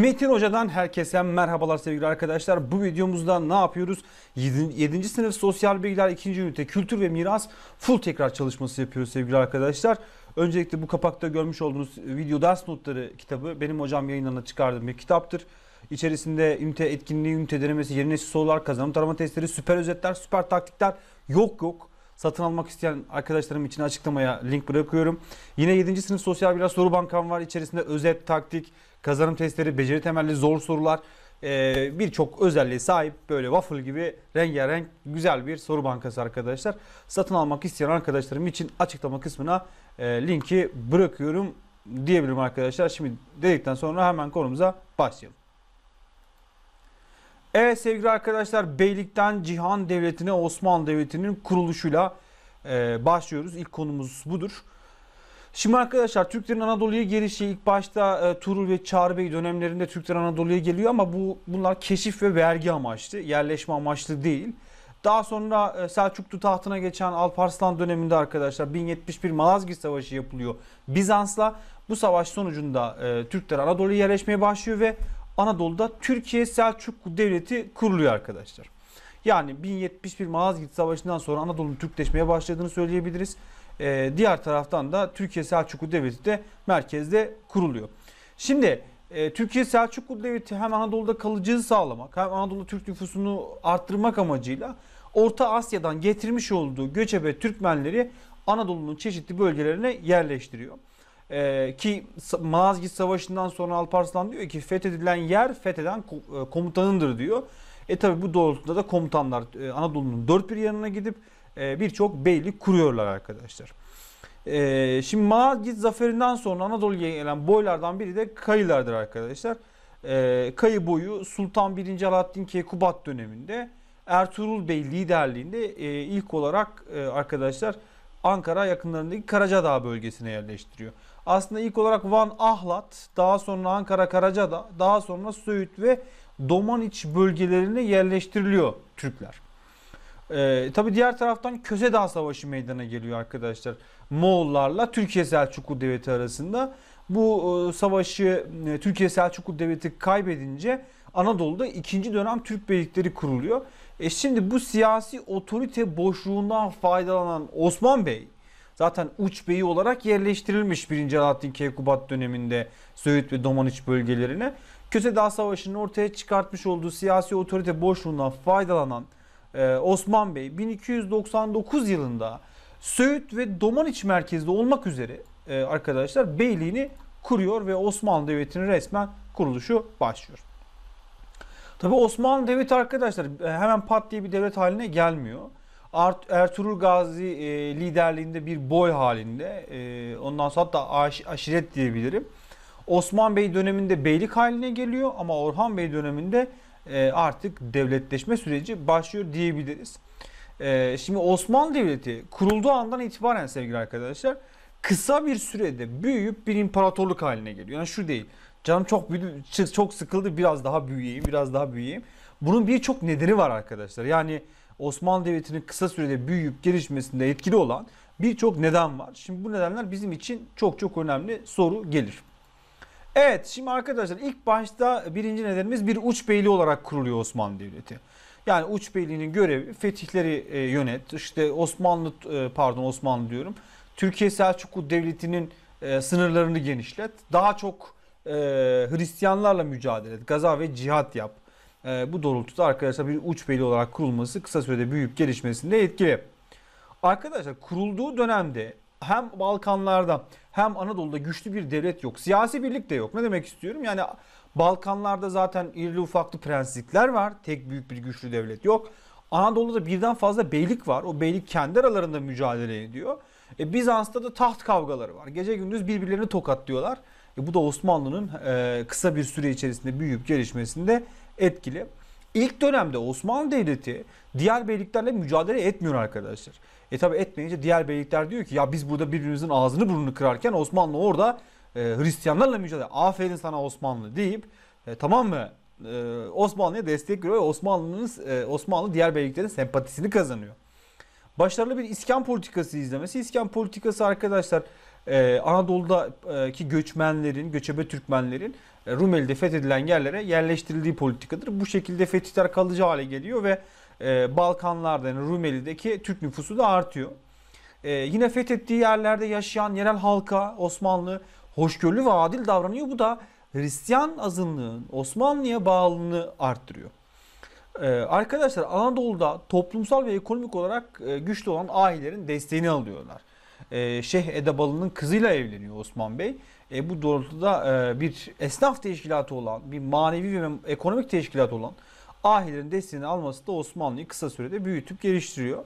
Metin Hoca'dan herkese merhabalar sevgili arkadaşlar. Bu videomuzda ne yapıyoruz? 7. sınıf sosyal bilgiler 2. ünite kültür ve miras full tekrar çalışması yapıyoruz sevgili arkadaşlar. Öncelikle bu kapakta görmüş olduğunuz video ders notları kitabı benim hocam yayınlarına çıkardığım bir kitaptır. İçerisinde ünite etkinliği, ünite denemesi, yeni nesil sorular, kazanım tarama testleri, süper özetler, süper taktikler yok yok. Satın almak isteyen arkadaşlarım için açıklamaya link bırakıyorum. Yine 7. sınıf sosyal bilgiler soru bankam var. İçerisinde özet, taktik, kazanım testleri, beceri temelli zor sorular e, birçok özelliği sahip böyle waffle gibi rengarenk güzel bir soru bankası arkadaşlar. Satın almak isteyen arkadaşlarım için açıklama kısmına e, linki bırakıyorum diyebilirim arkadaşlar. Şimdi dedikten sonra hemen konumuza başlayalım. Evet sevgili arkadaşlar Beylik'ten Cihan Devleti'ne Osmanlı Devleti'nin kuruluşuyla e, başlıyoruz. İlk konumuz budur. Şimdi arkadaşlar Türklerin Anadolu'ya gelişi ilk başta e, Tuğrul ve Çağrı Bey dönemlerinde Türkler Anadolu'ya geliyor ama bu bunlar keşif ve vergi amaçlı, yerleşme amaçlı değil. Daha sonra e, Selçuklu tahtına geçen Alparslan döneminde arkadaşlar 1071 Malazgirt Savaşı yapılıyor Bizans'la. Bu savaş sonucunda e, Türkler Anadolu'ya yerleşmeye başlıyor ve Anadolu'da Türkiye Selçuklu Devleti kuruluyor arkadaşlar. Yani 1071 Malazgirt Savaşı'ndan sonra Anadolu'nun Türkleşmeye başladığını söyleyebiliriz e, diğer taraftan da Türkiye Selçuklu Devleti de merkezde kuruluyor. Şimdi e, Türkiye Selçuklu Devleti hem Anadolu'da kalıcılığı sağlamak hem Anadolu Türk nüfusunu arttırmak amacıyla Orta Asya'dan getirmiş olduğu göçebe Türkmenleri Anadolu'nun çeşitli bölgelerine yerleştiriyor. Ee, ki Malazgirt Savaşı'ndan sonra Alparslan diyor ki fethedilen yer fetheden e, komutanındır diyor. E tabi bu doğrultuda da komutanlar e, Anadolu'nun dört bir yanına gidip e, birçok beylik kuruyorlar arkadaşlar. Ee, şimdi Malazgirt zaferinden sonra Anadolu'ya gelen boylardan biri de Kayılardır arkadaşlar. Ee, Kayı boyu Sultan 1. Alaaddin Keykubat döneminde Ertuğrul Bey liderliğinde e, ilk olarak e, arkadaşlar Ankara yakınlarındaki Karacadağ bölgesine yerleştiriyor. Aslında ilk olarak Van Ahlat, daha sonra Ankara Karacadağ, daha sonra Söğüt ve Domaniç bölgelerine yerleştiriliyor Türkler. Ee, tabii diğer taraftan Köse Dağ Savaşı meydana geliyor arkadaşlar. Moğollarla Türkiye Selçuklu Devleti arasında. Bu e, savaşı e, Türkiye Selçuklu Devleti kaybedince Anadolu'da ikinci dönem Türk beylikleri kuruluyor. E şimdi bu siyasi otorite boşluğundan faydalanan Osman Bey zaten uç beyi olarak yerleştirilmiş 1. Alaaddin Keykubat döneminde Söğüt ve Domaniç bölgelerine. Köse Dağ Savaşı'nın ortaya çıkartmış olduğu siyasi otorite boşluğundan faydalanan ee, Osman Bey 1299 yılında Söğüt ve Domaniç merkezli olmak üzere e, arkadaşlar beyliğini kuruyor ve Osmanlı Devleti'nin resmen kuruluşu başlıyor. Tabi Osmanlı Devleti arkadaşlar e, hemen pat diye bir devlet haline gelmiyor. Ertuğrul Gazi e, liderliğinde bir boy halinde e, ondan sonra hatta aş, aşiret diyebilirim. Osman Bey döneminde beylik haline geliyor ama Orhan Bey döneminde e, artık devletleşme süreci başlıyor diyebiliriz. E, şimdi Osmanlı Devleti kurulduğu andan itibaren sevgili arkadaşlar kısa bir sürede büyüyüp bir imparatorluk haline geliyor. Yani şu değil. Canım çok büyüdü, çok sıkıldı biraz daha büyüyeyim, biraz daha büyüyeyim. Bunun birçok nedeni var arkadaşlar. Yani Osmanlı Devleti'nin kısa sürede büyüyüp gelişmesinde etkili olan birçok neden var. Şimdi bu nedenler bizim için çok çok önemli soru gelir. Evet şimdi arkadaşlar ilk başta birinci nedenimiz bir uç beyli olarak kuruluyor Osmanlı Devleti. Yani uç beyliğinin görevi fetihleri e, yönet. İşte Osmanlı e, pardon Osmanlı diyorum. Türkiye Selçuklu Devleti'nin e, sınırlarını genişlet. Daha çok Hristiyanlarla mücadele et. Gaza ve cihat yap. bu doğrultuda arkadaşlar bir uç beyli olarak kurulması kısa sürede büyüyüp gelişmesinde etkili. Arkadaşlar kurulduğu dönemde hem Balkanlarda hem Anadolu'da güçlü bir devlet yok. Siyasi birlik de yok. Ne demek istiyorum? Yani Balkanlarda zaten irili ufaklı prenslikler var. Tek büyük bir güçlü devlet yok. Anadolu'da birden fazla beylik var. O beylik kendi aralarında mücadele ediyor. E, Bizans'ta da taht kavgaları var. Gece gündüz birbirlerini tokatlıyorlar. E, bu da Osmanlı'nın e, kısa bir süre içerisinde büyüyüp gelişmesinde etkili. İlk dönemde Osmanlı Devleti diğer beyliklerle mücadele etmiyor arkadaşlar. E tabi etmeyince diğer beylikler diyor ki ya biz burada birbirimizin ağzını burnunu kırarken Osmanlı orada e, Hristiyanlarla mücadele. Aferin sana Osmanlı deyip e, tamam mı? E, Osmanlı'ya destek veriyor ve Osmanlı'nın e, Osmanlı diğer beyliklerin sempatisini kazanıyor. Başarılı bir iskan politikası izlemesi. İskan politikası arkadaşlar e, Anadolu'daki e, göçmenlerin, göçebe Türkmenlerin e, Rumeli'de fethedilen yerlere yerleştirildiği politikadır. Bu şekilde fetihler kalıcı hale geliyor ve e, Balkanlarda yani Rumeli'deki Türk nüfusu da artıyor. Ee, yine fethettiği yerlerde yaşayan yerel halka Osmanlı hoşgörülü ve adil davranıyor. Bu da Hristiyan azınlığın Osmanlı'ya bağlılığını arttırıyor. Ee, arkadaşlar Anadolu'da toplumsal ve ekonomik olarak e, güçlü olan ailelerin desteğini alıyorlar. Ee, Şeyh Edebalı'nın kızıyla evleniyor Osman Bey. E, bu doğrultuda e, bir esnaf teşkilatı olan, bir manevi ve ekonomik teşkilat olan ahilerin desteğini alması da Osmanlı'yı kısa sürede büyütüp geliştiriyor.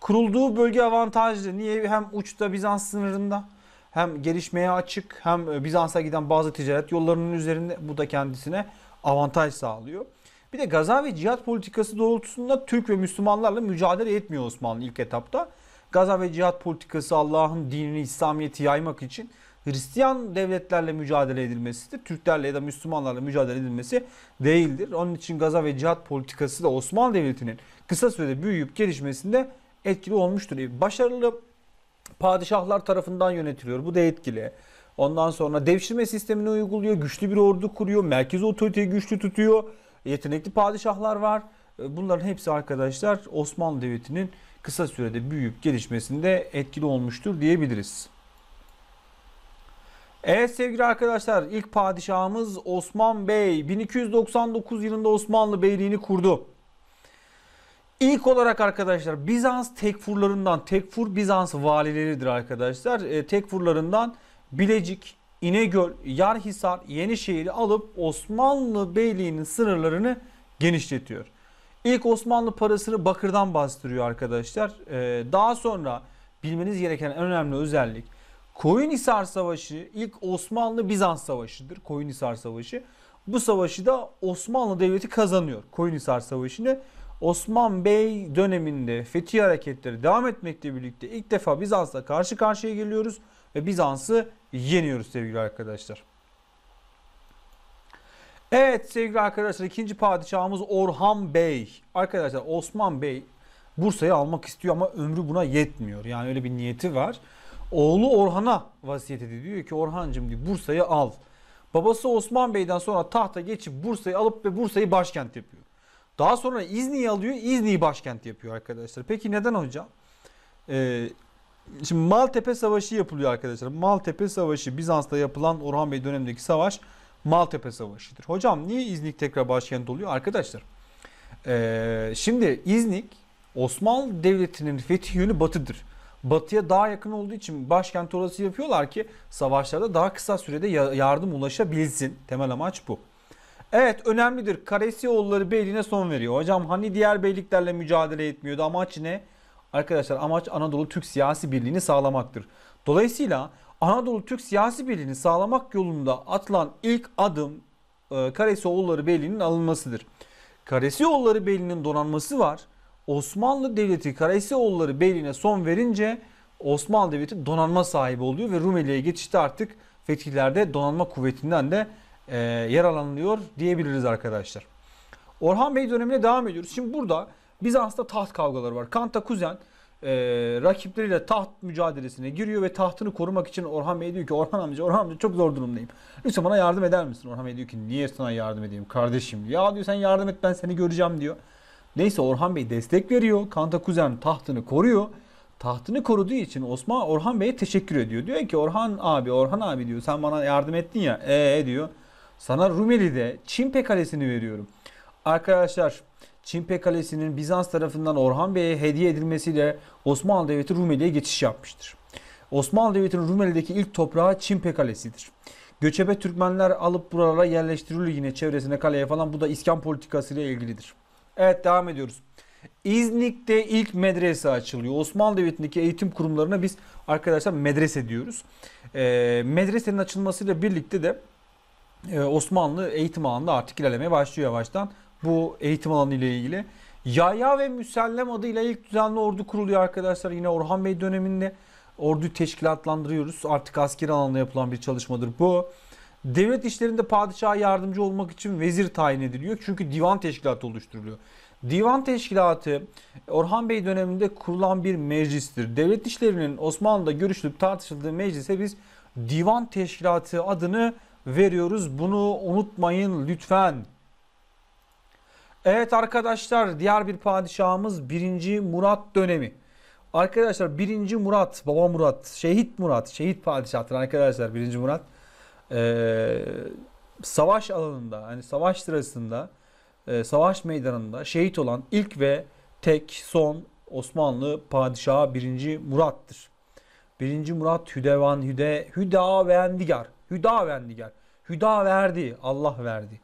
Kurulduğu bölge avantajlı. Niye? Hem uçta Bizans sınırında hem gelişmeye açık hem e, Bizans'a giden bazı ticaret yollarının üzerinde bu da kendisine avantaj sağlıyor. Bir de Gazavi cihat politikası doğrultusunda Türk ve Müslümanlarla mücadele etmiyor Osmanlı ilk etapta. Gaza ve cihat politikası Allah'ın dinini, İslamiyet'i yaymak için Hristiyan devletlerle mücadele edilmesidir. Türklerle ya da Müslümanlarla mücadele edilmesi değildir. Onun için gaza ve cihat politikası da Osmanlı Devleti'nin kısa sürede büyüyüp gelişmesinde etkili olmuştur. E, başarılı padişahlar tarafından yönetiliyor. Bu da etkili. Ondan sonra devşirme sistemini uyguluyor. Güçlü bir ordu kuruyor. Merkez otoriteyi güçlü tutuyor. Yetenekli padişahlar var. E, bunların hepsi arkadaşlar Osmanlı Devleti'nin kısa sürede büyüyüp gelişmesinde etkili olmuştur diyebiliriz. Evet sevgili arkadaşlar ilk padişahımız Osman Bey 1299 yılında Osmanlı Beyliğini kurdu. İlk olarak arkadaşlar Bizans tekfurlarından, tekfur Bizans valileridir arkadaşlar. E, tekfurlarından Bilecik, İnegöl, Yarhisar, Yenişehir'i alıp Osmanlı Beyliği'nin sınırlarını genişletiyor. İlk Osmanlı parasını bakırdan bastırıyor arkadaşlar. E, daha sonra bilmeniz gereken en önemli özellik Koyunhisar Savaşı ilk Osmanlı-Bizans Savaşı'dır. Koyunhisar Savaşı. Bu savaşı da Osmanlı Devleti kazanıyor. Koyunhisar Savaşı'nı Osman Bey döneminde fetih hareketleri devam etmekle birlikte ilk defa Bizans'la karşı karşıya geliyoruz ve Bizans'ı yeniyoruz sevgili arkadaşlar. Evet sevgili arkadaşlar ikinci padişahımız Orhan Bey. Arkadaşlar Osman Bey Bursa'yı almak istiyor ama ömrü buna yetmiyor. Yani öyle bir niyeti var. Oğlu Orhan'a vasiyet ediyor. Diyor ki Orhancım diyor Bursa'yı al. Babası Osman Bey'den sonra tahta geçip Bursa'yı alıp ve Bursa'yı başkent yapıyor. Daha sonra İzni'yi alıyor, İzni'yi başkent yapıyor arkadaşlar. Peki neden hocam? Ee, şimdi Maltepe Savaşı yapılıyor arkadaşlar. Maltepe Savaşı Bizans'ta yapılan Orhan Bey dönemindeki savaş Maltepe Savaşı'dır. Hocam niye İznik tekrar başkent oluyor? Arkadaşlar ee, şimdi İznik Osmanlı Devleti'nin fetih yönü batıdır batıya daha yakın olduğu için başkent orası yapıyorlar ki savaşlarda daha kısa sürede yardım ulaşabilsin. Temel amaç bu. Evet önemlidir. Karesiyoğulları beyliğine son veriyor. Hocam hani diğer beyliklerle mücadele etmiyordu amaç ne? Arkadaşlar amaç Anadolu Türk siyasi birliğini sağlamaktır. Dolayısıyla Anadolu Türk siyasi birliğini sağlamak yolunda atılan ilk adım e, Karesioğulları Beyliği'nin alınmasıdır. Karesioğulları Beyliği'nin donanması var. Osmanlı Devleti Karahisoğulları Beyliğine son verince Osmanlı Devleti donanma sahibi oluyor ve Rumeli'ye geçişte artık fetihlerde donanma kuvvetinden de e, yararlanılıyor diyebiliriz arkadaşlar. Orhan Bey dönemine devam ediyoruz. Şimdi burada Bizans'ta taht kavgaları var. Kantakuzen e, rakipleriyle taht mücadelesine giriyor ve tahtını korumak için Orhan Bey diyor ki Orhan amca Orhan amca çok zor durumdayım. Lütfen bana yardım eder misin? Orhan Bey diyor ki niye sana yardım edeyim kardeşim? Ya diyor sen yardım et ben seni göreceğim diyor. Neyse Orhan Bey destek veriyor. Kanta kuzen tahtını koruyor. Tahtını koruduğu için Osman Orhan Bey'e teşekkür ediyor. Diyor ki Orhan abi, Orhan abi diyor sen bana yardım ettin ya. Ee diyor. Sana Rumeli'de Çinpe Kalesi'ni veriyorum. Arkadaşlar Çinpe Kalesi'nin Bizans tarafından Orhan Bey'e hediye edilmesiyle Osmanlı Devleti Rumeli'ye geçiş yapmıştır. Osmanlı Devleti'nin Rumeli'deki ilk toprağı Çinpe Kalesi'dir. Göçebe Türkmenler alıp buralara yerleştirilir yine çevresine kaleye falan. Bu da iskan politikasıyla ilgilidir. Evet devam ediyoruz. İznik'te ilk medrese açılıyor. Osmanlı Devleti'ndeki eğitim kurumlarına biz arkadaşlar medrese diyoruz. E, medresenin açılmasıyla birlikte de e, Osmanlı eğitim alanında artık ilerlemeye başlıyor yavaştan. Bu eğitim alanı ile ilgili. Yahya ve Müsellem adıyla ilk düzenli ordu kuruluyor arkadaşlar. Yine Orhan Bey döneminde ordu teşkilatlandırıyoruz. Artık askeri alanda yapılan bir çalışmadır bu. Devlet işlerinde padişaha yardımcı olmak için vezir tayin ediliyor. Çünkü divan teşkilatı oluşturuluyor. Divan teşkilatı Orhan Bey döneminde kurulan bir meclistir. Devlet işlerinin Osmanlı'da görüşülüp tartışıldığı meclise biz divan teşkilatı adını veriyoruz. Bunu unutmayın lütfen. Evet arkadaşlar diğer bir padişahımız 1. Murat dönemi. Arkadaşlar 1. Murat, Baba Murat, Şehit Murat, Şehit Padişah'tır arkadaşlar 1. Murat e, savaş alanında, hani savaş sırasında, e, savaş meydanında şehit olan ilk ve tek son Osmanlı padişahı 1. Murat'tır. 1. Murat Hüdevan Hüde Hüda Vendigar. Hüda Vendigar. Hüda verdi, Allah verdi.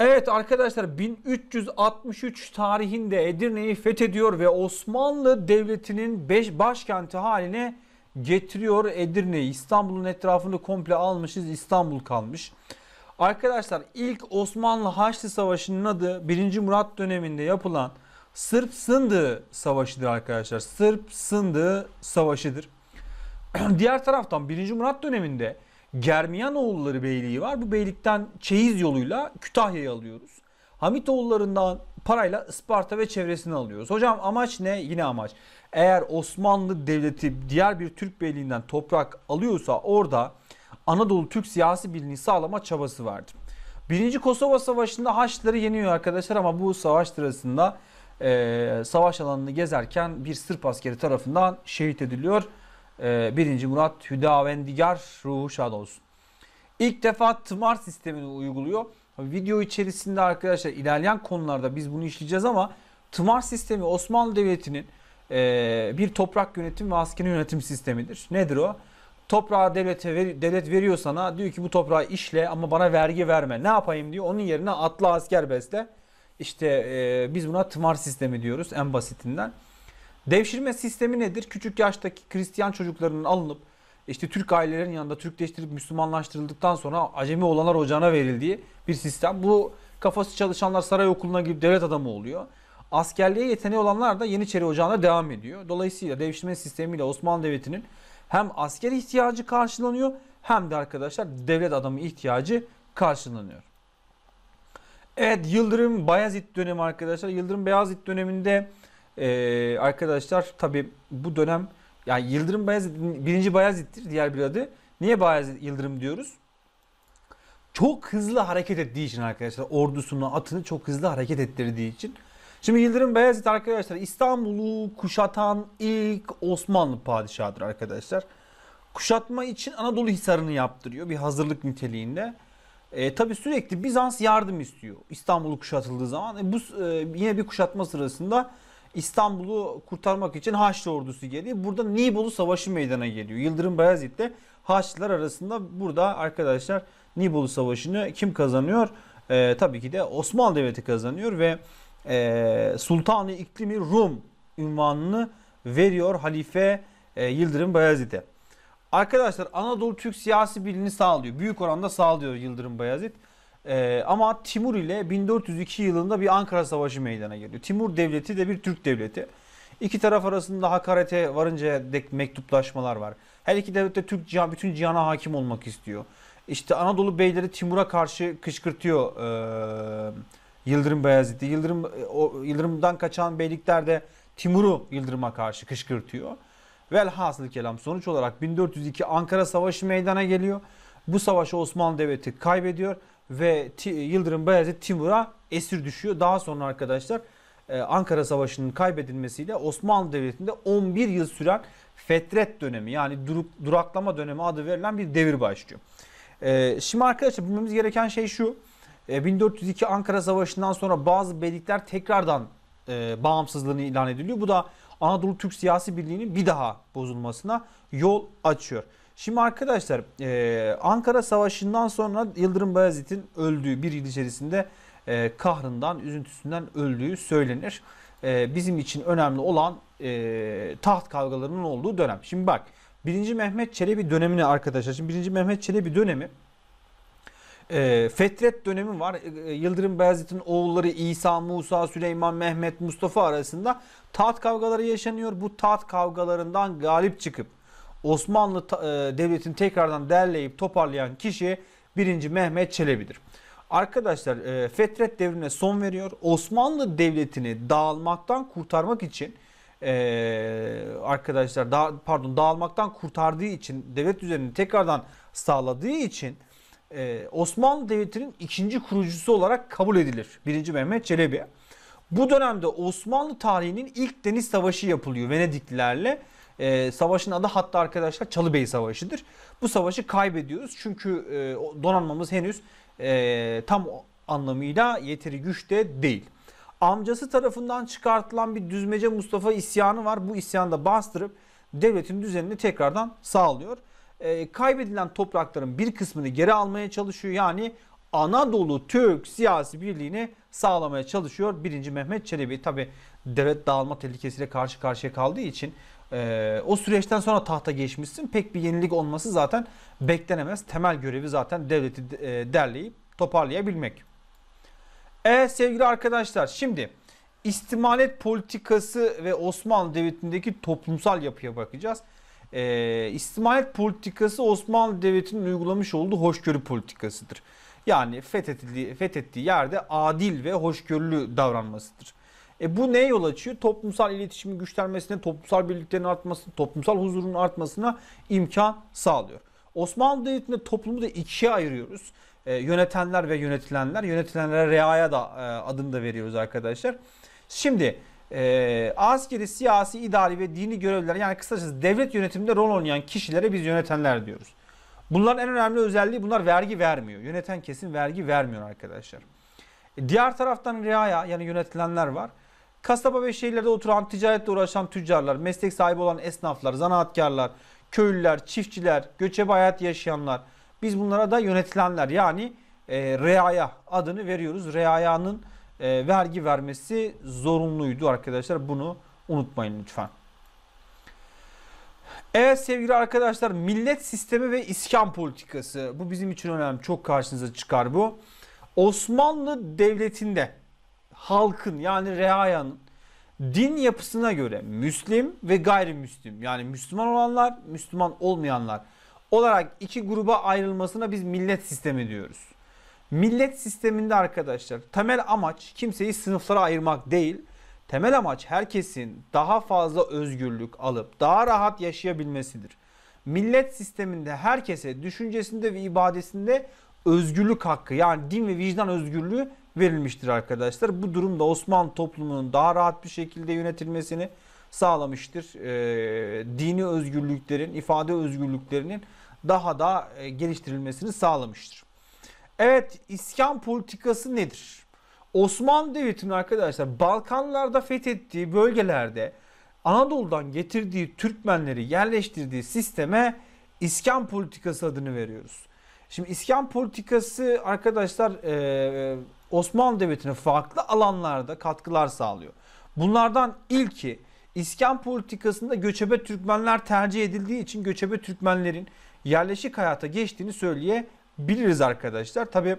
Evet arkadaşlar 1363 tarihinde Edirne'yi fethediyor ve Osmanlı Devleti'nin başkenti haline getiriyor Edirne'yi. İstanbul'un etrafını komple almışız. İstanbul kalmış. Arkadaşlar ilk Osmanlı Haçlı Savaşı'nın adı 1. Murat döneminde yapılan Sırp Sındı Savaşı'dır arkadaşlar. Sırp Sındı Savaşı'dır. Diğer taraftan 1. Murat döneminde Germiyanoğulları Beyliği var. Bu beylikten çeyiz yoluyla Kütahya'yı alıyoruz. Hamitoğullarından parayla Isparta ve çevresini alıyoruz. Hocam amaç ne? Yine amaç eğer Osmanlı Devleti diğer bir Türk beyliğinden toprak alıyorsa orada Anadolu Türk siyasi birliğini sağlama çabası vardı. Birinci Kosova Savaşı'nda Haçlıları yeniyor arkadaşlar ama bu savaş sırasında e, savaş alanını gezerken bir Sırp askeri tarafından şehit ediliyor. E, 1. Murat Hüdavendigar ruhu şad olsun. İlk defa tımar sistemini uyguluyor. Video içerisinde arkadaşlar ilerleyen konularda biz bunu işleyeceğiz ama tımar sistemi Osmanlı Devleti'nin e, bir toprak yönetim ve askeri yönetim sistemidir. Nedir o? Toprağı devlete ver, devlet veriyor sana diyor ki bu toprağı işle ama bana vergi verme. Ne yapayım diyor. Onun yerine atlı asker besle. İşte e, biz buna tımar sistemi diyoruz en basitinden. Devşirme sistemi nedir? Küçük yaştaki Hristiyan çocuklarının alınıp işte Türk ailelerin yanında Türkleştirip Müslümanlaştırıldıktan sonra acemi olanlar ocağına verildiği bir sistem. Bu kafası çalışanlar saray okuluna gidip devlet adamı oluyor askerliğe yeteneği olanlar da Yeniçeri Ocağı'na devam ediyor. Dolayısıyla devşirme sistemiyle Osmanlı Devleti'nin hem asker ihtiyacı karşılanıyor hem de arkadaşlar devlet adamı ihtiyacı karşılanıyor. Evet Yıldırım Bayezid dönemi arkadaşlar. Yıldırım Beyazıt döneminde e, arkadaşlar tabi bu dönem yani Yıldırım Bayezid birinci Bayezid'dir diğer bir adı. Niye Bayezid Yıldırım diyoruz? Çok hızlı hareket ettiği için arkadaşlar ordusunu atını çok hızlı hareket ettirdiği için Şimdi Yıldırım Beyazıt arkadaşlar İstanbul'u kuşatan ilk Osmanlı padişahıdır arkadaşlar. Kuşatma için Anadolu Hisarı'nı yaptırıyor bir hazırlık niteliğinde. E, tabii sürekli Bizans yardım istiyor İstanbul'u kuşatıldığı zaman. E, bu e, yine bir kuşatma sırasında İstanbul'u kurtarmak için Haçlı ordusu geliyor. Burada Nibolu Savaşı meydana geliyor. Yıldırım Bayezid ile Haçlılar arasında burada arkadaşlar Nibolu Savaşı'nı kim kazanıyor? E, tabii ki de Osmanlı Devleti kazanıyor ve e, ee, Sultanı İklimi Rum ünvanını veriyor Halife e, Yıldırım Bayezid'e. Arkadaşlar Anadolu Türk siyasi bilini sağlıyor. Büyük oranda sağlıyor Yıldırım Bayezid. Ee, ama Timur ile 1402 yılında bir Ankara Savaşı meydana geliyor. Timur Devleti de bir Türk Devleti. İki taraf arasında hakarete varınca dek mektuplaşmalar var. Her iki devlet de Türk cihan, bütün cihana hakim olmak istiyor. İşte Anadolu beyleri Timur'a karşı kışkırtıyor e, Yıldırım Beyazıt'ı, Yıldırım e, o, Yıldırım'dan kaçan beylikler de Timur'u Yıldırım'a karşı kışkırtıyor. Velhasıl kelam sonuç olarak 1402 Ankara Savaşı meydana geliyor. Bu savaşı Osmanlı Devleti kaybediyor ve Yıldırım Bayezid Timur'a esir düşüyor. Daha sonra arkadaşlar e, Ankara Savaşı'nın kaybedilmesiyle Osmanlı Devleti'nde 11 yıl süren fetret dönemi yani durup duraklama dönemi adı verilen bir devir başlıyor. E, şimdi arkadaşlar bilmemiz gereken şey şu. 1402 e, Ankara Savaşı'ndan sonra bazı beylikler tekrardan e, bağımsızlığını ilan ediliyor. Bu da Anadolu Türk Siyasi Birliği'nin bir daha bozulmasına yol açıyor. Şimdi arkadaşlar e, Ankara Savaşı'ndan sonra Yıldırım Bayezid'in öldüğü bir yıl içerisinde e, kahrından, üzüntüsünden öldüğü söylenir. E, bizim için önemli olan e, taht kavgalarının olduğu dönem. Şimdi bak 1. Mehmet Çelebi dönemini arkadaşlar. Şimdi 1. Mehmet Çelebi dönemi e, Fetret dönemi var. E, Yıldırım Beyazıt'ın oğulları İsa, Musa, Süleyman, Mehmet, Mustafa arasında taht kavgaları yaşanıyor. Bu taht kavgalarından galip çıkıp Osmanlı e, Devleti'ni tekrardan derleyip toparlayan kişi 1. Mehmet Çelebi'dir. Arkadaşlar e, Fetret devrine son veriyor. Osmanlı Devleti'ni dağılmaktan kurtarmak için e, arkadaşlar da, pardon dağılmaktan kurtardığı için devlet düzenini tekrardan sağladığı için e, Osmanlı Devleti'nin ikinci kurucusu olarak kabul edilir. Birinci Mehmet Çelebi. Bu dönemde Osmanlı tarihinin ilk deniz savaşı yapılıyor Venediklilerle. E, savaşın adı hatta arkadaşlar Çalıbey Savaşı'dır. Bu savaşı kaybediyoruz çünkü e, donanmamız henüz e, tam anlamıyla yeteri güçte de değil. Amcası tarafından çıkartılan bir düzmece Mustafa isyanı var. Bu isyanı da bastırıp devletin düzenini tekrardan sağlıyor. Ee, kaybedilen toprakların bir kısmını geri almaya çalışıyor. Yani Anadolu Türk siyasi birliğini sağlamaya çalışıyor. Birinci Mehmet Çelebi tabi devlet dağılma tehlikesiyle karşı karşıya kaldığı için e, o süreçten sonra tahta geçmişsin. Pek bir yenilik olması zaten beklenemez. Temel görevi zaten devleti e, derleyip toparlayabilmek. E sevgili arkadaşlar şimdi istimalet politikası ve Osmanlı Devleti'ndeki toplumsal yapıya bakacağız e, İsmail politikası Osmanlı Devleti'nin uygulamış olduğu hoşgörü politikasıdır. Yani fethedildiği, fethettiği yerde adil ve hoşgörülü davranmasıdır. E bu neye yol açıyor? Toplumsal iletişimin güçlenmesine, toplumsal birliklerin artmasına, toplumsal huzurun artmasına imkan sağlıyor. Osmanlı Devleti'nde toplumu da ikiye ayırıyoruz. E, yönetenler ve yönetilenler. Yönetilenlere reaya da e, adını da veriyoruz arkadaşlar. Şimdi e, askeri, siyasi, idari ve dini görevliler yani kısacası devlet yönetiminde rol oynayan kişilere biz yönetenler diyoruz. Bunların en önemli özelliği bunlar vergi vermiyor. Yöneten kesin vergi vermiyor arkadaşlar. E, diğer taraftan riaya yani yönetilenler var. Kasaba ve şehirlerde oturan, ticaretle uğraşan tüccarlar, meslek sahibi olan esnaflar, zanaatkarlar, köylüler, çiftçiler, göçebe hayat yaşayanlar. Biz bunlara da yönetilenler yani e, reaya adını veriyoruz. Reayanın e, vergi vermesi zorunluydu arkadaşlar. Bunu unutmayın lütfen. Evet sevgili arkadaşlar millet sistemi ve iskan politikası. Bu bizim için önemli. Çok karşınıza çıkar bu. Osmanlı Devleti'nde halkın yani reayanın din yapısına göre Müslim ve gayrimüslim yani Müslüman olanlar, Müslüman olmayanlar olarak iki gruba ayrılmasına biz millet sistemi diyoruz. Millet sisteminde arkadaşlar temel amaç kimseyi sınıflara ayırmak değil. Temel amaç herkesin daha fazla özgürlük alıp daha rahat yaşayabilmesidir. Millet sisteminde herkese düşüncesinde ve ibadesinde özgürlük hakkı yani din ve vicdan özgürlüğü verilmiştir arkadaşlar. Bu durumda Osmanlı toplumunun daha rahat bir şekilde yönetilmesini sağlamıştır. E, dini özgürlüklerin, ifade özgürlüklerinin daha da e, geliştirilmesini sağlamıştır. Evet iskan politikası nedir? Osmanlı Devleti'nin arkadaşlar Balkanlarda fethettiği bölgelerde Anadolu'dan getirdiği Türkmenleri yerleştirdiği sisteme iskan politikası adını veriyoruz. Şimdi iskan politikası arkadaşlar e, Osmanlı Devleti'ne farklı alanlarda katkılar sağlıyor. Bunlardan ilki iskan politikasında göçebe Türkmenler tercih edildiği için göçebe Türkmenlerin yerleşik hayata geçtiğini söyleyebiliriz biliriz arkadaşlar. Tabi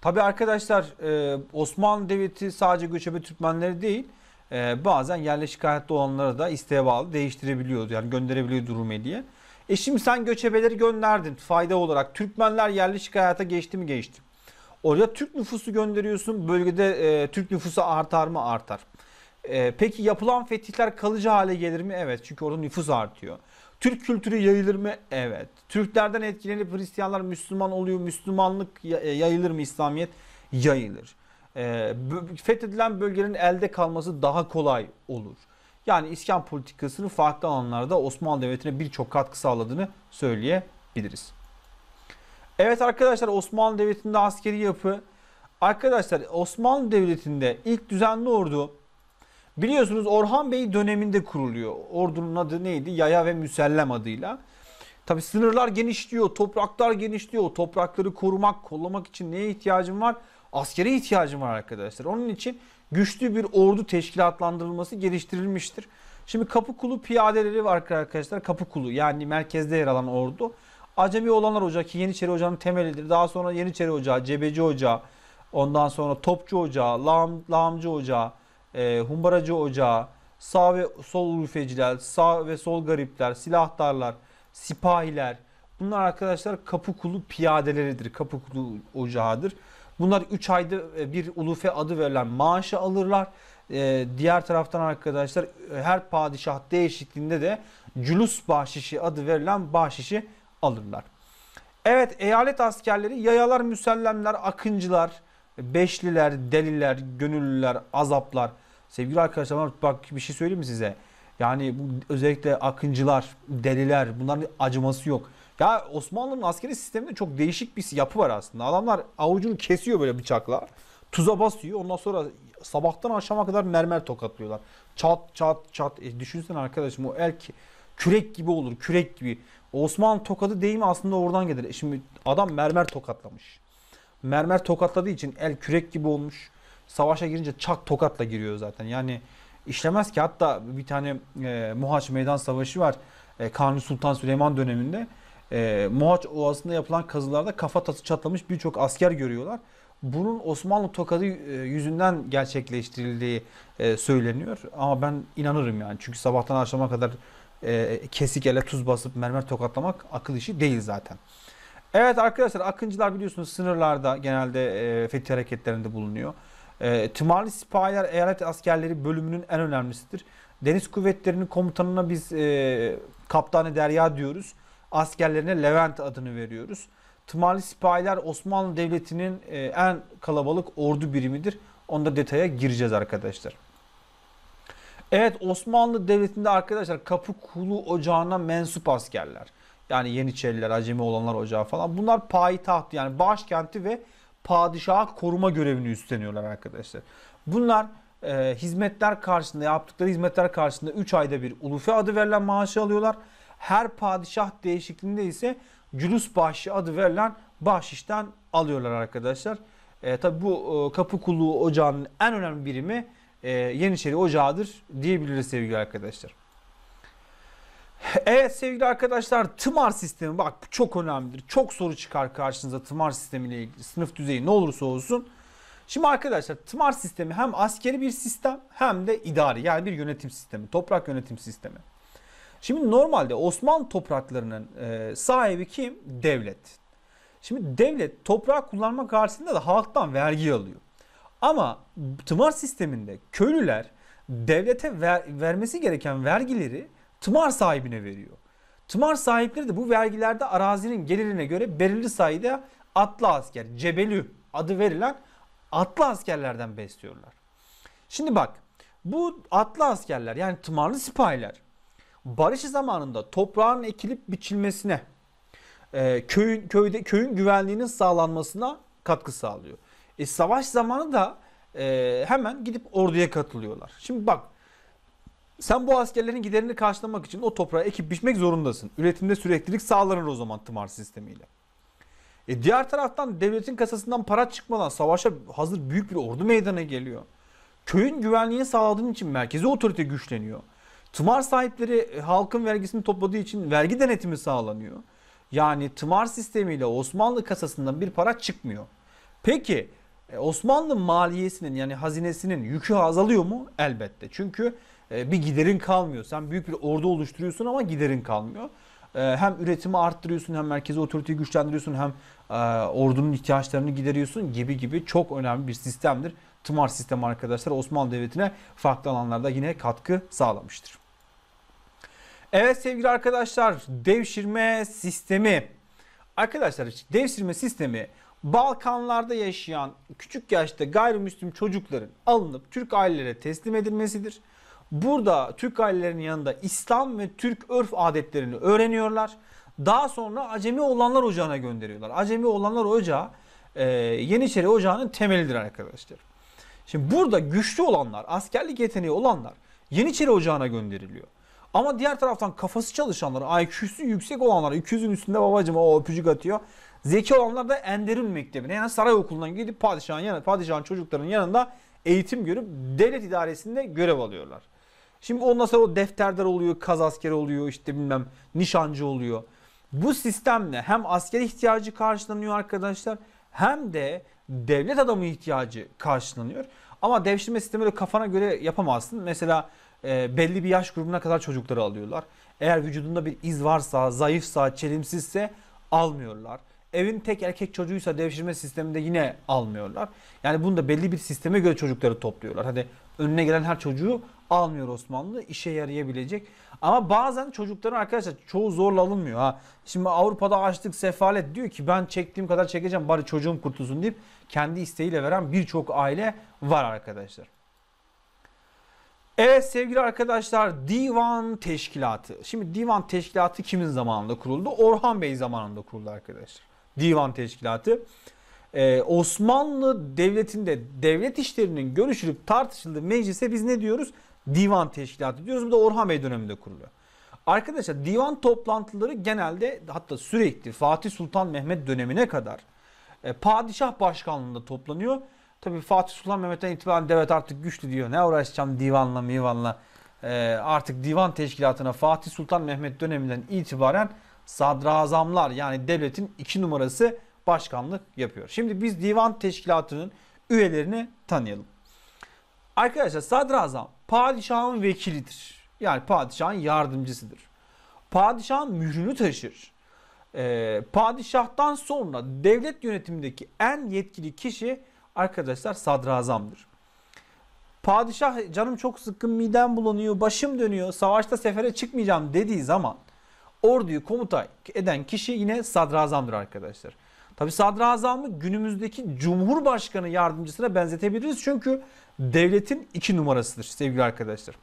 tabi arkadaşlar e, Osmanlı Devleti sadece göçebe Türkmenleri değil e, bazen yerleşik hayatta olanları da isteğe bağlı değiştirebiliyordu. Yani gönderebiliyor durum diye. E şimdi sen göçebeleri gönderdin fayda olarak. Türkmenler yerleşik hayata geçti mi geçti. Oraya Türk nüfusu gönderiyorsun. Bölgede e, Türk nüfusu artar mı artar. E, peki yapılan fetihler kalıcı hale gelir mi? Evet çünkü orada nüfus artıyor. Türk kültürü yayılır mı? Evet. Türklerden etkilenip Hristiyanlar Müslüman oluyor. Müslümanlık e, yayılır mı İslamiyet? Yayılır. E, fethedilen bölgenin elde kalması daha kolay olur. Yani iskan politikasının farklı alanlarda Osmanlı Devleti'ne birçok katkı sağladığını söyleyebiliriz. Evet arkadaşlar Osmanlı Devleti'nde askeri yapı. Arkadaşlar Osmanlı Devleti'nde ilk düzenli ordu Biliyorsunuz Orhan Bey döneminde kuruluyor. Ordunun adı neydi? Yaya ve Müsellem adıyla. Tabi sınırlar genişliyor, topraklar genişliyor. O toprakları korumak, kollamak için neye ihtiyacım var? Askere ihtiyacım var arkadaşlar. Onun için güçlü bir ordu teşkilatlandırılması geliştirilmiştir. Şimdi Kapıkulu piyadeleri var arkadaşlar. Kapıkulu yani merkezde yer alan ordu. Acemi olanlar ocağı ki Yeniçeri Ocağı'nın temelidir. Daha sonra Yeniçeri Ocağı, Cebeci Ocağı, ondan sonra Topçu Ocağı, Lağım, Lağımcı Ocağı, e, Humbaracı Ocağı, sağ ve sol ulufeciler, sağ ve sol garipler, silahtarlar, sipahiler. Bunlar arkadaşlar Kapıkulu piyadeleridir. Kapıkulu ocağıdır. Bunlar 3 ayda e, bir ulufe adı verilen maaşı alırlar. Ee, diğer taraftan arkadaşlar e, her padişah değişikliğinde de cülus bahşişi adı verilen bahşişi alırlar. Evet eyalet askerleri yayalar, müsellemler, akıncılar, beşliler, deliler, gönüllüler, azaplar Sevgili arkadaşlar bak bir şey söyleyeyim mi size? Yani bu özellikle akıncılar, deliler bunların acıması yok. Ya Osmanlı'nın askeri sisteminde çok değişik bir yapı var aslında. Adamlar avucunu kesiyor böyle bıçakla. Tuza basıyor. Ondan sonra sabahtan akşama kadar mermer tokatlıyorlar. Çat çat çat. E, düşünsene arkadaşım o el kürek gibi olur. Kürek gibi. Osmanlı tokadı deyimi aslında oradan gelir. E şimdi adam mermer tokatlamış. Mermer tokatladığı için el kürek gibi olmuş savaşa girince çak tokatla giriyor zaten. Yani işlemez ki hatta bir tane e, Muhaç Meydan Savaşı var e, Kanuni Sultan Süleyman döneminde. E, Muhaç Ovası'nda yapılan kazılarda kafa kafatası çatlamış birçok asker görüyorlar. Bunun Osmanlı tokadı e, yüzünden gerçekleştirildiği e, söyleniyor. Ama ben inanırım yani. Çünkü sabahtan akşama kadar e, kesik ele tuz basıp mermer tokatlamak akıl işi değil zaten. Evet arkadaşlar Akıncılar biliyorsunuz sınırlarda genelde e, fetih hareketlerinde bulunuyor. E, ee, Tımarlı Sipahiler Eyalet Askerleri bölümünün en önemlisidir. Deniz Kuvvetleri'nin komutanına biz e, Kaptanı Derya diyoruz. Askerlerine Levent adını veriyoruz. Tımarlı Sipahiler Osmanlı Devleti'nin e, en kalabalık ordu birimidir. Onda detaya gireceğiz arkadaşlar. Evet Osmanlı Devleti'nde arkadaşlar Kapı Kulu Ocağı'na mensup askerler. Yani Yeniçeriler, Acemi olanlar ocağı falan. Bunlar payitaht yani başkenti ve padişaha koruma görevini üstleniyorlar arkadaşlar. Bunlar e, hizmetler karşısında yaptıkları hizmetler karşısında 3 ayda bir ulufe adı verilen maaşı alıyorlar. Her padişah değişikliğinde ise cülus bahşi adı verilen bahşişten alıyorlar arkadaşlar. E, tabi bu e, kapı kulluğu ocağının en önemli birimi e, Yeniçeri ocağıdır diyebiliriz sevgili arkadaşlar. Evet sevgili arkadaşlar tımar sistemi bak bu çok önemlidir. Çok soru çıkar karşınıza tımar sistemiyle ilgili sınıf düzeyi ne olursa olsun. Şimdi arkadaşlar tımar sistemi hem askeri bir sistem hem de idari yani bir yönetim sistemi, toprak yönetim sistemi. Şimdi normalde Osmanlı topraklarının e, sahibi kim? Devlet. Şimdi devlet toprağı kullanma karşısında da halktan vergi alıyor. Ama tımar sisteminde köylüler devlete ver, vermesi gereken vergileri tımar sahibine veriyor. Tımar sahipleri de bu vergilerde arazinin gelirine göre belirli sayıda atlı asker, (cebeli) adı verilen atlı askerlerden besliyorlar. Şimdi bak bu atlı askerler yani tımarlı sipahiler barış zamanında toprağın ekilip biçilmesine, e, köyün köyde köyün güvenliğinin sağlanmasına katkı sağlıyor. E, savaş zamanı da e, hemen gidip orduya katılıyorlar. Şimdi bak sen bu askerlerin giderini karşılamak için o toprağa ekip biçmek zorundasın. Üretimde süreklilik sağlanır o zaman tımar sistemiyle. E diğer taraftan devletin kasasından para çıkmadan savaşa hazır büyük bir ordu meydana geliyor. Köyün güvenliğini sağladığın için merkezi otorite güçleniyor. Tımar sahipleri e, halkın vergisini topladığı için vergi denetimi sağlanıyor. Yani tımar sistemiyle Osmanlı kasasından bir para çıkmıyor. Peki e, Osmanlı maliyesinin yani hazinesinin yükü azalıyor mu? Elbette. Çünkü ee, bir giderin kalmıyor. Sen büyük bir ordu oluşturuyorsun ama giderin kalmıyor. Ee, hem üretimi arttırıyorsun hem merkezi otoriteyi güçlendiriyorsun hem e, ordunun ihtiyaçlarını gideriyorsun gibi gibi çok önemli bir sistemdir. Tımar sistemi arkadaşlar Osmanlı Devleti'ne farklı alanlarda yine katkı sağlamıştır. Evet sevgili arkadaşlar devşirme sistemi. Arkadaşlar devşirme sistemi Balkanlarda yaşayan küçük yaşta gayrimüslim çocukların alınıp Türk ailelere teslim edilmesidir. Burada Türk ailelerinin yanında İslam ve Türk örf adetlerini öğreniyorlar. Daha sonra Acemi olanlar ocağına gönderiyorlar. Acemi olanlar ocağı e, Yeniçeri ocağının temelidir arkadaşlar. Şimdi burada güçlü olanlar, askerlik yeteneği olanlar Yeniçeri ocağına gönderiliyor. Ama diğer taraftan kafası çalışanlar, IQ'su yüksek olanlar, 200'ün üstünde babacım o öpücük atıyor. Zeki olanlar da Enderun Mektebi'ne yani saray okulundan gidip padişahın, yanı, padişahın çocuklarının yanında eğitim görüp devlet idaresinde görev alıyorlar. Şimdi ondan sonra o defterdar oluyor, kaz askeri oluyor, işte bilmem nişancı oluyor. Bu sistemle hem askeri ihtiyacı karşılanıyor arkadaşlar hem de devlet adamı ihtiyacı karşılanıyor. Ama devşirme sistemi de kafana göre yapamazsın. Mesela e, belli bir yaş grubuna kadar çocukları alıyorlar. Eğer vücudunda bir iz varsa, zayıfsa, çelimsizse almıyorlar. Evin tek erkek çocuğuysa devşirme sisteminde yine almıyorlar. Yani bunu da belli bir sisteme göre çocukları topluyorlar. Hadi önüne gelen her çocuğu almıyor Osmanlı. işe yarayabilecek. Ama bazen çocukların arkadaşlar çoğu zorla alınmıyor ha. Şimdi Avrupa'da açlık, sefalet diyor ki ben çektiğim kadar çekeceğim bari çocuğum kurtulsun deyip kendi isteğiyle veren birçok aile var arkadaşlar. Evet sevgili arkadaşlar divan teşkilatı. Şimdi divan teşkilatı kimin zamanında kuruldu? Orhan Bey zamanında kuruldu arkadaşlar. Divan teşkilatı. Ee, Osmanlı Devleti'nde devlet işlerinin görüşülüp tartışıldığı meclise biz ne diyoruz? Divan teşkilatı diyoruz. Bu da Orhan Bey döneminde kuruluyor. Arkadaşlar divan toplantıları genelde hatta sürekli Fatih Sultan Mehmet dönemine kadar e, padişah başkanlığında toplanıyor. Tabii Fatih Sultan Mehmet'ten itibaren devlet artık güçlü diyor. Ne uğraşacağım divanla mivanla. E, artık divan teşkilatına Fatih Sultan Mehmet döneminden itibaren sadrazamlar yani devletin iki numarası başkanlık yapıyor. Şimdi biz divan teşkilatının üyelerini tanıyalım. Arkadaşlar sadrazam padişahın vekilidir. Yani padişahın yardımcısıdır. Padişahın mührünü taşır. Ee, padişahtan sonra devlet yönetimindeki en yetkili kişi arkadaşlar sadrazamdır. Padişah canım çok sıkkın midem bulanıyor başım dönüyor savaşta sefere çıkmayacağım dediği zaman orduyu komuta eden kişi yine sadrazamdır arkadaşlar. Tabi sadrazamı günümüzdeki cumhurbaşkanı yardımcısına benzetebiliriz. Çünkü devletin iki numarasıdır sevgili arkadaşlar.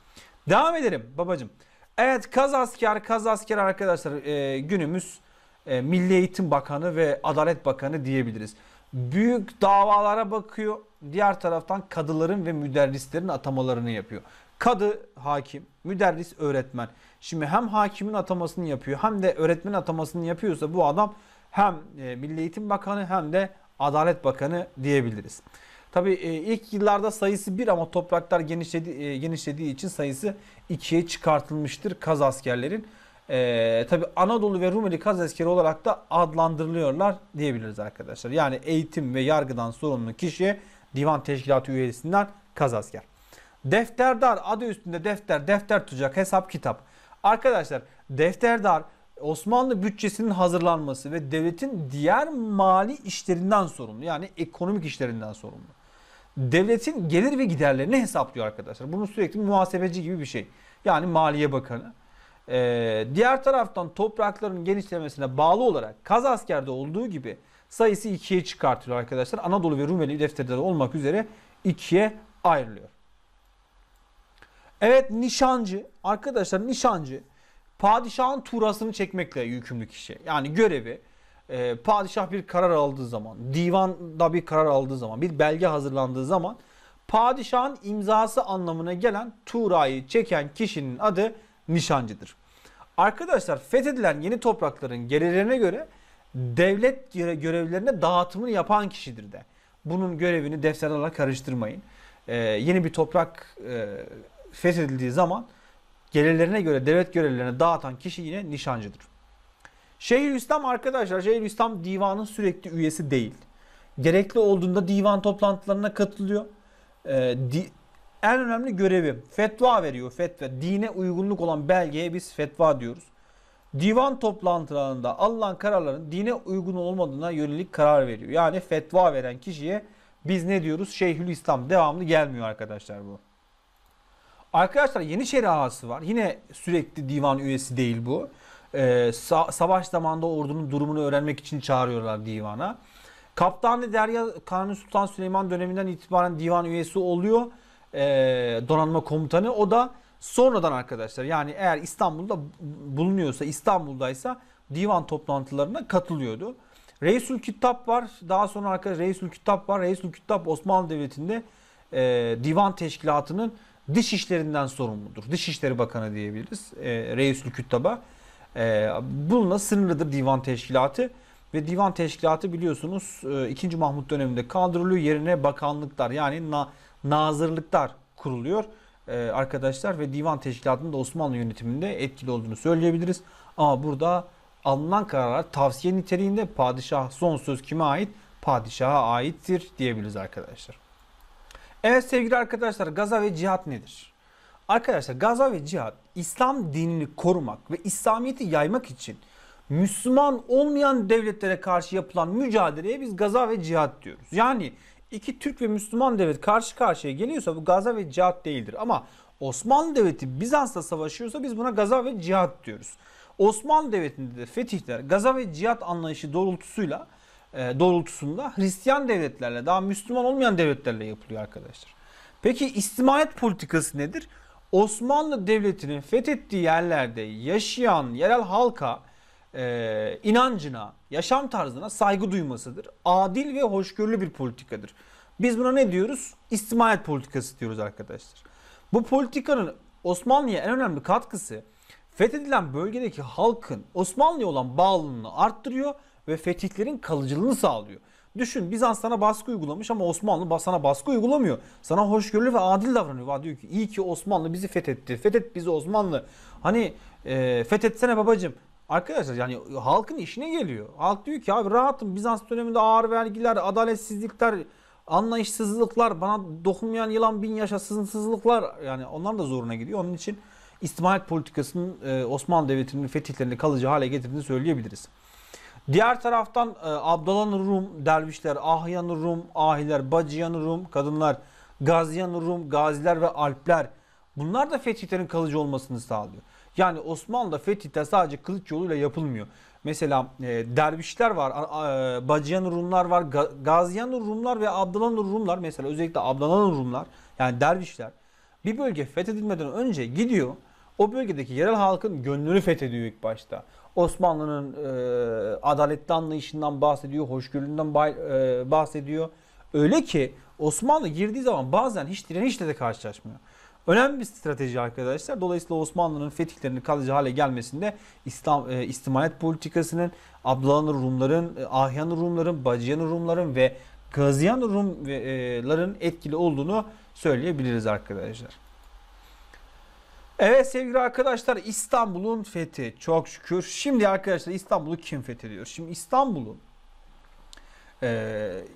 Devam edelim babacım. Evet kaz asker kaz asker arkadaşlar e, günümüz e, Milli Eğitim Bakanı ve Adalet Bakanı diyebiliriz. Büyük davalara bakıyor. Diğer taraftan kadıların ve müderrislerin atamalarını yapıyor. Kadı hakim, müderris öğretmen. Şimdi hem hakimin atamasını yapıyor hem de öğretmen atamasını yapıyorsa bu adam hem e, Milli Eğitim Bakanı hem de Adalet Bakanı diyebiliriz. Tabi e, ilk yıllarda sayısı 1 ama topraklar genişledi, e, genişlediği için sayısı 2'ye çıkartılmıştır Kaz askerlerin. Ee, tabi Anadolu ve Rumeli Kaz askeri olarak da adlandırılıyorlar diyebiliriz arkadaşlar. Yani eğitim ve yargıdan sorumlu kişiye divan teşkilatı üyesinden Kaz asker. Defterdar adı üstünde defter, defter tutacak hesap kitap. Arkadaşlar defterdar Osmanlı bütçesinin hazırlanması ve devletin diğer mali işlerinden sorumlu. Yani ekonomik işlerinden sorumlu. Devletin gelir ve giderlerini hesaplıyor arkadaşlar. Bunu sürekli muhasebeci gibi bir şey. Yani Maliye Bakanı. Ee, diğer taraftan toprakların genişlemesine bağlı olarak kaz askerde olduğu gibi sayısı ikiye çıkartılıyor arkadaşlar. Anadolu ve Rumeli defterleri olmak üzere ikiye ayrılıyor. Evet nişancı. Arkadaşlar nişancı padişahın turasını çekmekle yükümlü kişi. Yani görevi e, padişah bir karar aldığı zaman, divan da bir karar aldığı zaman, bir belge hazırlandığı zaman padişahın imzası anlamına gelen turayı çeken kişinin adı nişancıdır. Arkadaşlar fethedilen yeni toprakların gelirlerine göre devlet görevlerine dağıtımını yapan kişidir de. Bunun görevini defterlerle karıştırmayın. Ee, yeni bir toprak e, fethedildiği zaman gelirlerine göre devlet görevlerine dağıtan kişi yine nişancıdır. Şeyhülislam arkadaşlar Şeyhülislam divanın sürekli üyesi değil. Gerekli olduğunda divan toplantılarına katılıyor. Ee, di, en önemli görevi fetva veriyor fetva. Dine uygunluk olan belgeye biz fetva diyoruz. Divan toplantılarında alınan kararların dine uygun olmadığına yönelik karar veriyor. Yani fetva veren kişiye biz ne diyoruz? Şeyhülislam devamlı gelmiyor arkadaşlar bu. Arkadaşlar Yeniçeri ağası var. Yine sürekli divan üyesi değil bu. Ee, sa- savaş zamanında ordunun durumunu öğrenmek için çağırıyorlar divana. Kaptanı Derya Kanuni Sultan Süleyman döneminden itibaren divan üyesi oluyor. Ee, donanma komutanı. O da sonradan arkadaşlar yani eğer İstanbul'da bulunuyorsa İstanbul'daysa divan toplantılarına katılıyordu. Reisül Kitap var. Daha sonra arkadaşlar Reisül Kitap var. Reisül Kitap Osmanlı Devleti'nde e, divan teşkilatının dış işlerinden sorumludur. Dışişleri Bakanı diyebiliriz. E, Reisül Küttaba. E, bununla sınırlıdır divan teşkilatı. Ve divan teşkilatı biliyorsunuz e, 2. Mahmut döneminde kaldırılıyor. Yerine bakanlıklar yani na, nazırlıklar kuruluyor e, arkadaşlar. Ve divan teşkilatının da Osmanlı yönetiminde etkili olduğunu söyleyebiliriz. Ama burada alınan kararlar tavsiye niteliğinde padişah son söz kime ait? Padişaha aittir diyebiliriz arkadaşlar. Evet sevgili arkadaşlar Gaza ve cihat nedir? Arkadaşlar Gaza ve cihat İslam dinini korumak ve İslamiyet'i yaymak için Müslüman olmayan devletlere karşı yapılan mücadeleye biz Gaza ve cihat diyoruz. Yani iki Türk ve Müslüman devlet karşı karşıya geliyorsa bu Gaza ve cihat değildir. Ama Osmanlı Devleti Bizans'la savaşıyorsa biz buna Gaza ve cihat diyoruz. Osmanlı Devleti'nde de fetihler Gaza ve cihat anlayışı doğrultusuyla e, doğrultusunda Hristiyan devletlerle daha Müslüman olmayan devletlerle yapılıyor arkadaşlar. Peki istimayet politikası nedir? Osmanlı Devleti'nin fethettiği yerlerde yaşayan yerel halka e, inancına, yaşam tarzına saygı duymasıdır. Adil ve hoşgörülü bir politikadır. Biz buna ne diyoruz? İstimayet politikası diyoruz arkadaşlar. Bu politikanın Osmanlı'ya en önemli katkısı fethedilen bölgedeki halkın Osmanlı'ya olan bağlılığını arttırıyor ve fetihlerin kalıcılığını sağlıyor. Düşün Bizans sana baskı uygulamış ama Osmanlı sana baskı uygulamıyor. Sana hoşgörülü ve adil davranıyor. Bana diyor ki iyi ki Osmanlı bizi fethetti. Fethet bizi Osmanlı. Hani e, fethetsene babacım. Arkadaşlar yani halkın işine geliyor. Halk diyor ki abi rahatım Bizans döneminde ağır vergiler, adaletsizlikler, anlayışsızlıklar, bana dokunmayan yılan bin yaşa sızıntısızlıklar yani onlar da zoruna gidiyor. Onun için İsmail politikasının e, Osmanlı Devleti'nin fetihlerini kalıcı hale getirdiğini söyleyebiliriz. Diğer taraftan e, Abdalan Rum dervişler, Ahyan Rum ahiler, Bacıyan Rum kadınlar, Gaziyan Rum gaziler ve Alpler bunlar da fetihlerin kalıcı olmasını sağlıyor. Yani Osmanlı'da fetihler sadece kılıç yoluyla yapılmıyor. Mesela e, dervişler var, e, Bacıyan Rumlar var, Ga Gaziyan Rumlar ve Abdalan Rumlar mesela özellikle Abdalan Rumlar yani dervişler bir bölge fethedilmeden önce gidiyor o bölgedeki yerel halkın gönlünü fethediyor ilk başta. Osmanlı'nın e, adaletli anlayışından bahsediyor, hoşgörülünden e, bahsediyor. Öyle ki Osmanlı girdiği zaman bazen hiç direnişle de karşılaşmıyor. Önemli bir strateji arkadaşlar. Dolayısıyla Osmanlı'nın fetihlerinin kalıcı hale gelmesinde İslam e, istimalet politikasının Ablan Rumların, e, Ahyan Rumların, Bacıyanı Rumların ve Gaziyanı Rumların etkili olduğunu söyleyebiliriz arkadaşlar. Evet sevgili arkadaşlar İstanbul'un fethi çok şükür. Şimdi arkadaşlar İstanbul'u kim fethediyor? Şimdi İstanbul'un e,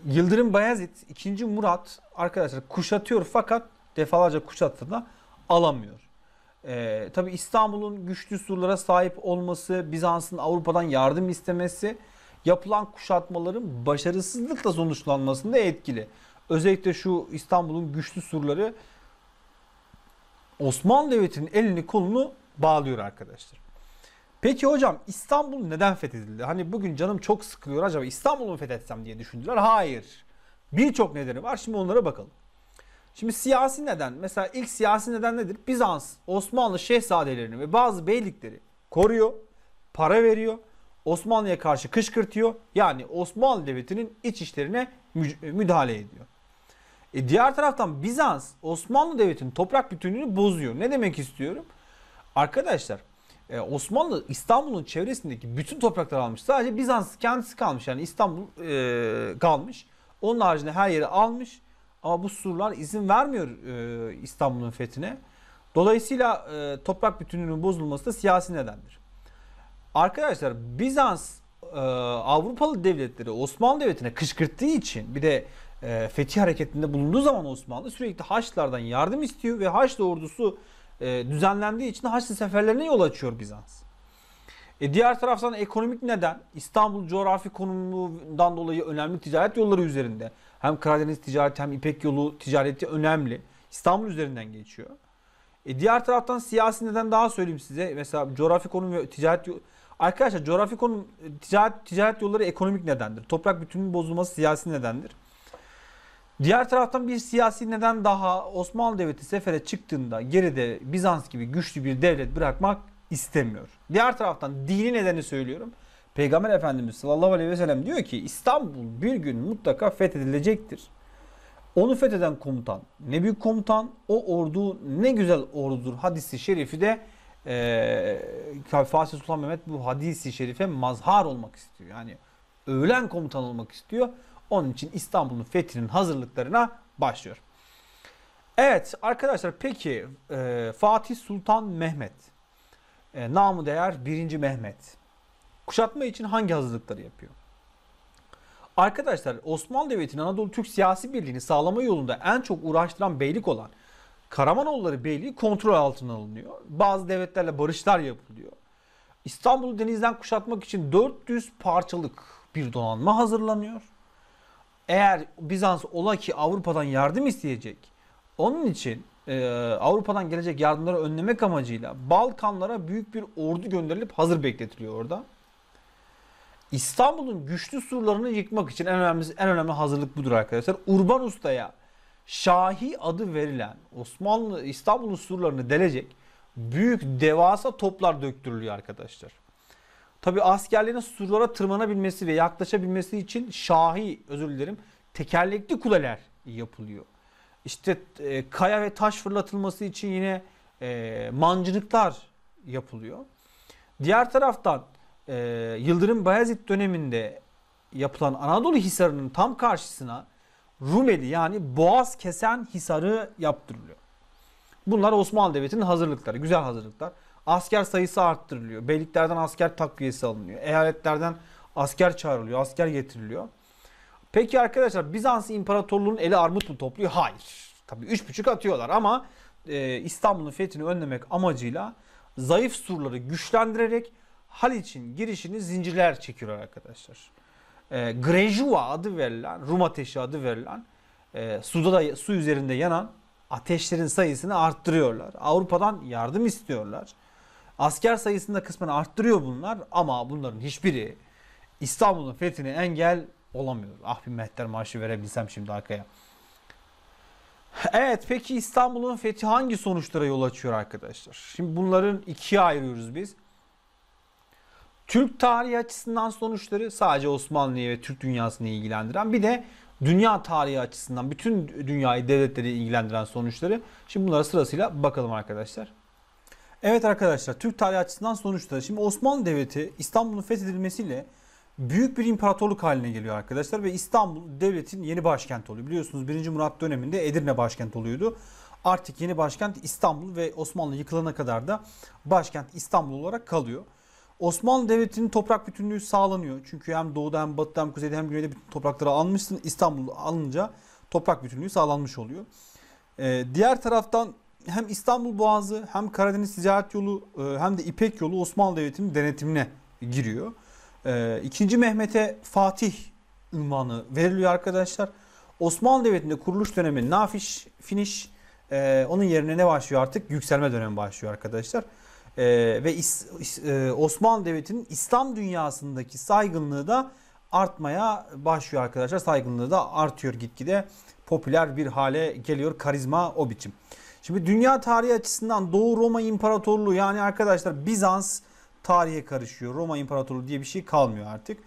Yıldırım Bayezid 2. Murat arkadaşlar kuşatıyor fakat defalarca kuşattığında alamıyor. E, Tabi İstanbul'un güçlü surlara sahip olması, Bizans'ın Avrupa'dan yardım istemesi yapılan kuşatmaların başarısızlıkla sonuçlanmasında etkili. Özellikle şu İstanbul'un güçlü surları Osmanlı Devleti'nin elini kolunu bağlıyor arkadaşlar. Peki hocam İstanbul neden fethedildi? Hani bugün canım çok sıkılıyor acaba İstanbul'u mu fethetsem diye düşündüler. Hayır. Birçok nedeni var. Şimdi onlara bakalım. Şimdi siyasi neden. Mesela ilk siyasi neden nedir? Bizans, Osmanlı şehzadelerini ve bazı beylikleri koruyor, para veriyor, Osmanlı'ya karşı kışkırtıyor. Yani Osmanlı Devleti'nin iç işlerine müdahale ediyor. E diğer taraftan Bizans Osmanlı Devleti'nin toprak bütünlüğünü bozuyor. Ne demek istiyorum? Arkadaşlar e, Osmanlı İstanbul'un çevresindeki bütün toprakları almış. Sadece Bizans kendisi kalmış. Yani İstanbul e, kalmış. Onun haricinde her yeri almış. Ama bu surlar izin vermiyor e, İstanbul'un fethine. Dolayısıyla e, toprak bütünlüğünün bozulması da siyasi nedendir. Arkadaşlar Bizans e, Avrupalı devletleri Osmanlı Devleti'ne kışkırttığı için bir de e, fetih hareketinde bulunduğu zaman Osmanlı sürekli Haçlılardan yardım istiyor ve Haçlı ordusu e, düzenlendiği için Haçlı seferlerine yol açıyor Bizans. E diğer taraftan ekonomik neden İstanbul coğrafi konumundan dolayı önemli ticaret yolları üzerinde. Hem Karadeniz ticareti hem İpek yolu ticareti önemli. İstanbul üzerinden geçiyor. E diğer taraftan siyasi neden daha söyleyeyim size. Mesela coğrafi konum ve ticaret Arkadaşlar coğrafi konum e, ticaret, ticaret yolları ekonomik nedendir. Toprak bütünlüğünün bozulması siyasi nedendir. Diğer taraftan bir siyasi neden daha Osmanlı Devleti sefere çıktığında geride Bizans gibi güçlü bir devlet bırakmak istemiyor. Diğer taraftan dini nedeni söylüyorum. Peygamber Efendimiz sallallahu aleyhi ve sellem diyor ki İstanbul bir gün mutlaka fethedilecektir. Onu fetheden komutan ne büyük komutan o ordu ne güzel ordudur hadisi şerifi de e, Fatih Sultan Mehmet bu hadisi şerife mazhar olmak istiyor. Yani övülen komutan olmak istiyor. Onun için İstanbul'un fethinin hazırlıklarına başlıyor. Evet arkadaşlar peki e, Fatih Sultan Mehmet, e, namı değer 1. Mehmet kuşatma için hangi hazırlıkları yapıyor? Arkadaşlar Osmanlı Devleti'nin Anadolu Türk siyasi birliğini sağlama yolunda en çok uğraştıran beylik olan Karamanoğulları Beyliği kontrol altına alınıyor. Bazı devletlerle barışlar yapılıyor. İstanbul'u denizden kuşatmak için 400 parçalık bir donanma hazırlanıyor eğer Bizans ola ki Avrupa'dan yardım isteyecek. Onun için e, Avrupa'dan gelecek yardımları önlemek amacıyla Balkanlara büyük bir ordu gönderilip hazır bekletiliyor orada. İstanbul'un güçlü surlarını yıkmak için en önemli en önemli hazırlık budur arkadaşlar. Urban Usta'ya Şahi adı verilen Osmanlı İstanbul'un surlarını delecek büyük devasa toplar döktürülüyor arkadaşlar. Tabi askerlerin surlara tırmanabilmesi ve yaklaşabilmesi için şahi özür dilerim tekerlekli kuleler yapılıyor. İşte e, kaya ve taş fırlatılması için yine e, mancınıklar yapılıyor. Diğer taraftan e, Yıldırım Bayezid döneminde yapılan Anadolu Hisarı'nın tam karşısına Rumeli yani Boğaz Kesen Hisarı yaptırılıyor. Bunlar Osmanlı Devleti'nin hazırlıkları, güzel hazırlıklar asker sayısı arttırılıyor. Beyliklerden asker takviyesi alınıyor. Eyaletlerden asker çağrılıyor, asker getiriliyor. Peki arkadaşlar Bizans İmparatorluğu'nun eli armut mu topluyor? Hayır. Tabii üç buçuk atıyorlar ama e, İstanbul'un fethini önlemek amacıyla zayıf surları güçlendirerek Haliç'in girişini zincirler çekiyorlar arkadaşlar. E, Grejuva adı verilen, Rum ateşi adı verilen, e, suda da su üzerinde yanan ateşlerin sayısını arttırıyorlar. Avrupa'dan yardım istiyorlar. Asker sayısını da kısmen arttırıyor bunlar ama bunların hiçbiri İstanbul'un fethine engel olamıyor. Ah bir mehter maaşı verebilsem şimdi arkaya. Evet peki İstanbul'un fethi hangi sonuçlara yol açıyor arkadaşlar? Şimdi bunların ikiye ayırıyoruz biz. Türk tarihi açısından sonuçları sadece Osmanlı'yı ve Türk dünyasını ilgilendiren bir de dünya tarihi açısından bütün dünyayı devletleri ilgilendiren sonuçları. Şimdi bunlara sırasıyla bakalım arkadaşlar. Evet arkadaşlar Türk tarihi açısından sonuçta şimdi Osmanlı Devleti İstanbul'un fethedilmesiyle büyük bir imparatorluk haline geliyor arkadaşlar ve İstanbul devletin yeni başkenti oluyor. Biliyorsunuz 1. Murat döneminde Edirne başkent oluyordu. Artık yeni başkent İstanbul ve Osmanlı yıkılana kadar da başkent İstanbul olarak kalıyor. Osmanlı Devleti'nin toprak bütünlüğü sağlanıyor. Çünkü hem doğuda hem batıda hem kuzeyde hem güneyde bütün toprakları almışsın. İstanbul alınca toprak bütünlüğü sağlanmış oluyor. Ee, diğer taraftan hem İstanbul Boğazı hem Karadeniz Ticaret Yolu e, hem de İpek Yolu Osmanlı Devleti'nin denetimine giriyor. E, ikinci Mehmet'e Fatih ünvanı veriliyor arkadaşlar. Osmanlı Devleti'nde kuruluş dönemi nafiş, finish, e, Onun yerine ne başlıyor artık? Yükselme dönemi başlıyor arkadaşlar. Ve Osmanlı Devleti'nin İslam dünyasındaki saygınlığı da artmaya başlıyor arkadaşlar. Saygınlığı da artıyor gitgide. Popüler bir hale geliyor. Karizma o biçim. Şimdi dünya tarihi açısından Doğu Roma İmparatorluğu yani arkadaşlar Bizans tarihe karışıyor. Roma İmparatorluğu diye bir şey kalmıyor artık.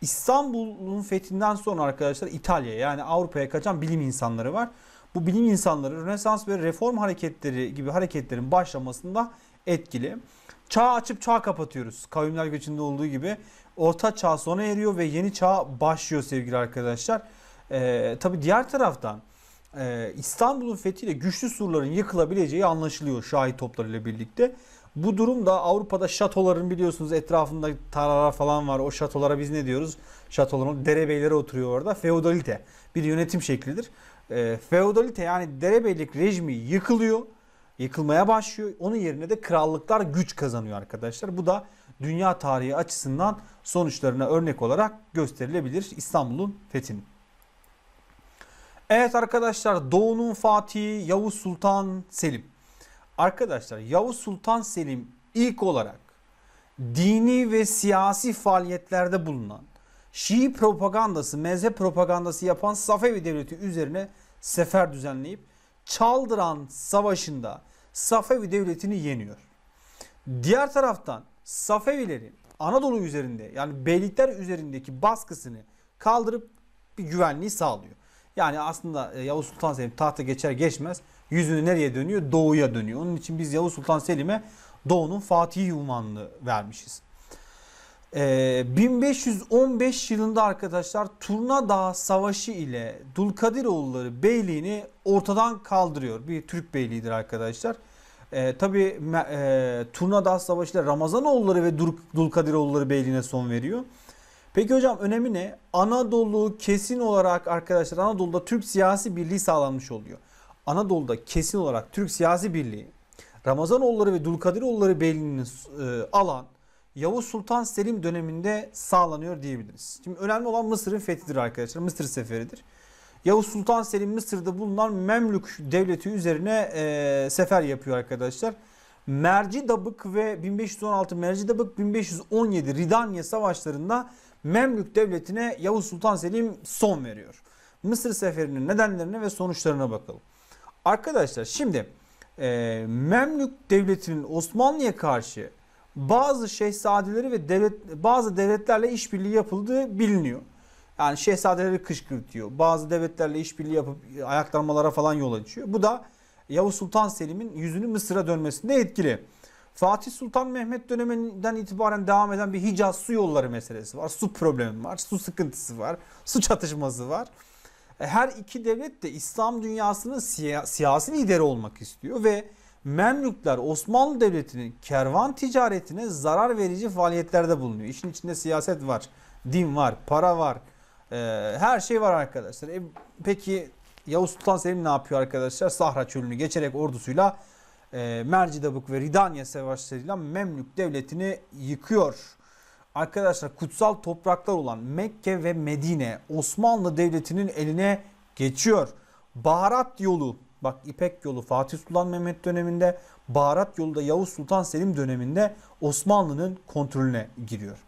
İstanbul'un fethinden sonra arkadaşlar İtalya yani Avrupa'ya kaçan bilim insanları var. Bu bilim insanları Rönesans ve reform hareketleri gibi hareketlerin başlamasında etkili. Çağ açıp çağ kapatıyoruz. Kavimler göçünde olduğu gibi orta çağ sona eriyor ve yeni çağ başlıyor sevgili arkadaşlar. Ee, Tabi diğer taraftan ee, İstanbul'un fethiyle güçlü surların yıkılabileceği anlaşılıyor şahit toplarıyla birlikte. Bu durum da Avrupa'da şatoların biliyorsunuz etrafında taralar falan var. O şatolara biz ne diyoruz? Şatoların derebeyleri oturuyor orada. Feodalite bir yönetim şeklidir. E, feodalite yani derebeylik rejimi yıkılıyor. Yıkılmaya başlıyor. Onun yerine de krallıklar güç kazanıyor arkadaşlar. Bu da dünya tarihi açısından sonuçlarına örnek olarak gösterilebilir İstanbul'un fethinin. Evet arkadaşlar Doğu'nun Fatihi Yavuz Sultan Selim. Arkadaşlar Yavuz Sultan Selim ilk olarak dini ve siyasi faaliyetlerde bulunan Şii propagandası, mezhep propagandası yapan Safevi Devleti üzerine sefer düzenleyip Çaldıran Savaşı'nda Safevi Devleti'ni yeniyor. Diğer taraftan Safevilerin Anadolu üzerinde yani beylikler üzerindeki baskısını kaldırıp bir güvenliği sağlıyor. Yani aslında e, Yavuz Sultan Selim tahta geçer geçmez yüzünü nereye dönüyor? Doğuya dönüyor. Onun için biz Yavuz Sultan Selim'e Doğu'nun Fatih unvanını vermişiz. Ee, 1515 yılında arkadaşlar Turna Dağı Savaşı ile Dulkadiroğulları Beyliğini ortadan kaldırıyor. Bir Türk beyliğidir arkadaşlar. Ee, Tabi e, Turna Dağı Savaşı ile Ramazanoğulları ve Dulkadiroğulları Beyliğine son veriyor. Peki hocam önemi ne? Anadolu kesin olarak arkadaşlar Anadolu'da Türk siyasi birliği sağlanmış oluyor. Anadolu'da kesin olarak Türk siyasi birliği Ramazanoğulları ve Dulkadiroğulları Beyliği'ni e, alan Yavuz Sultan Selim döneminde sağlanıyor diyebiliriz. Şimdi önemli olan Mısır'ın fethidir arkadaşlar. Mısır seferidir. Yavuz Sultan Selim Mısır'da bulunan Memlük devleti üzerine e, sefer yapıyor arkadaşlar. Merci Dabık ve 1516 Merci Dabık 1517 Ridanya savaşlarında Memlük Devleti'ne Yavuz Sultan Selim son veriyor. Mısır seferinin nedenlerine ve sonuçlarına bakalım. Arkadaşlar şimdi e, Memlük Devleti'nin Osmanlı'ya karşı bazı şehzadeleri ve devlet, bazı devletlerle işbirliği yapıldığı biliniyor. Yani şehzadeleri kışkırtıyor. Bazı devletlerle işbirliği yapıp ayaklanmalara falan yol açıyor. Bu da Yavuz Sultan Selim'in yüzünü Mısır'a dönmesinde etkili. Fatih Sultan Mehmet döneminden itibaren devam eden bir Hicaz su yolları meselesi var. Su problemi var, su sıkıntısı var, su çatışması var. E, her iki devlet de İslam dünyasının siya siyasi lideri olmak istiyor ve Memlükler Osmanlı Devleti'nin kervan ticaretine zarar verici faaliyetlerde bulunuyor. İşin içinde siyaset var, din var, para var, e, her şey var arkadaşlar. E, peki Yavuz Sultan Selim ne yapıyor arkadaşlar? Sahra çölünü geçerek ordusuyla e, Mercidabık ve Ridanya savaşlarıyla Memlük devletini yıkıyor. Arkadaşlar kutsal topraklar olan Mekke ve Medine Osmanlı devletinin eline geçiyor. Baharat yolu bak İpek yolu Fatih Sultan Mehmet döneminde Baharat yolu da Yavuz Sultan Selim döneminde Osmanlı'nın kontrolüne giriyor.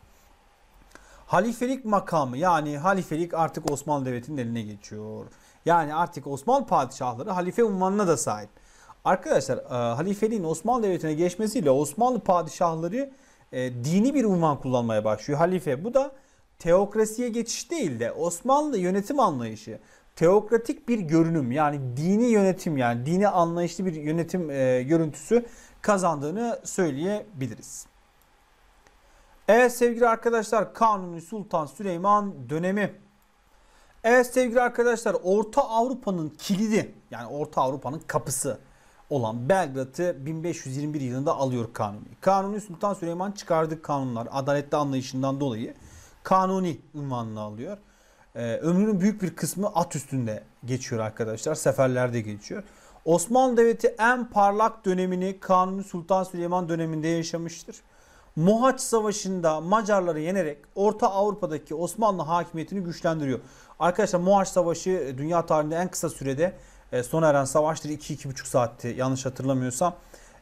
Halifelik makamı yani halifelik artık Osmanlı Devleti'nin eline geçiyor. Yani artık Osmanlı padişahları halife unvanına da sahip. Arkadaşlar e, halifeliğin Osmanlı Devleti'ne geçmesiyle Osmanlı padişahları e, dini bir unvan kullanmaya başlıyor. Halife bu da teokrasiye geçiş değil de Osmanlı yönetim anlayışı teokratik bir görünüm yani dini yönetim yani dini anlayışlı bir yönetim e, görüntüsü kazandığını söyleyebiliriz. Evet sevgili arkadaşlar Kanuni Sultan Süleyman dönemi. Evet sevgili arkadaşlar Orta Avrupa'nın kilidi yani Orta Avrupa'nın kapısı olan Belgrad'ı 1521 yılında alıyor Kanuni. Kanuni Sultan Süleyman çıkardık kanunlar adaletli anlayışından dolayı Kanuni unvanını alıyor. Ee, ömrünün büyük bir kısmı at üstünde geçiyor arkadaşlar. Seferlerde geçiyor. Osmanlı Devleti en parlak dönemini Kanuni Sultan Süleyman döneminde yaşamıştır. Mohaç Savaşı'nda Macarları yenerek Orta Avrupa'daki Osmanlı hakimiyetini güçlendiriyor. Arkadaşlar Mohaç Savaşı e, dünya tarihinde en kısa sürede e, sona eren savaştır 2-2,5 saatti yanlış hatırlamıyorsam.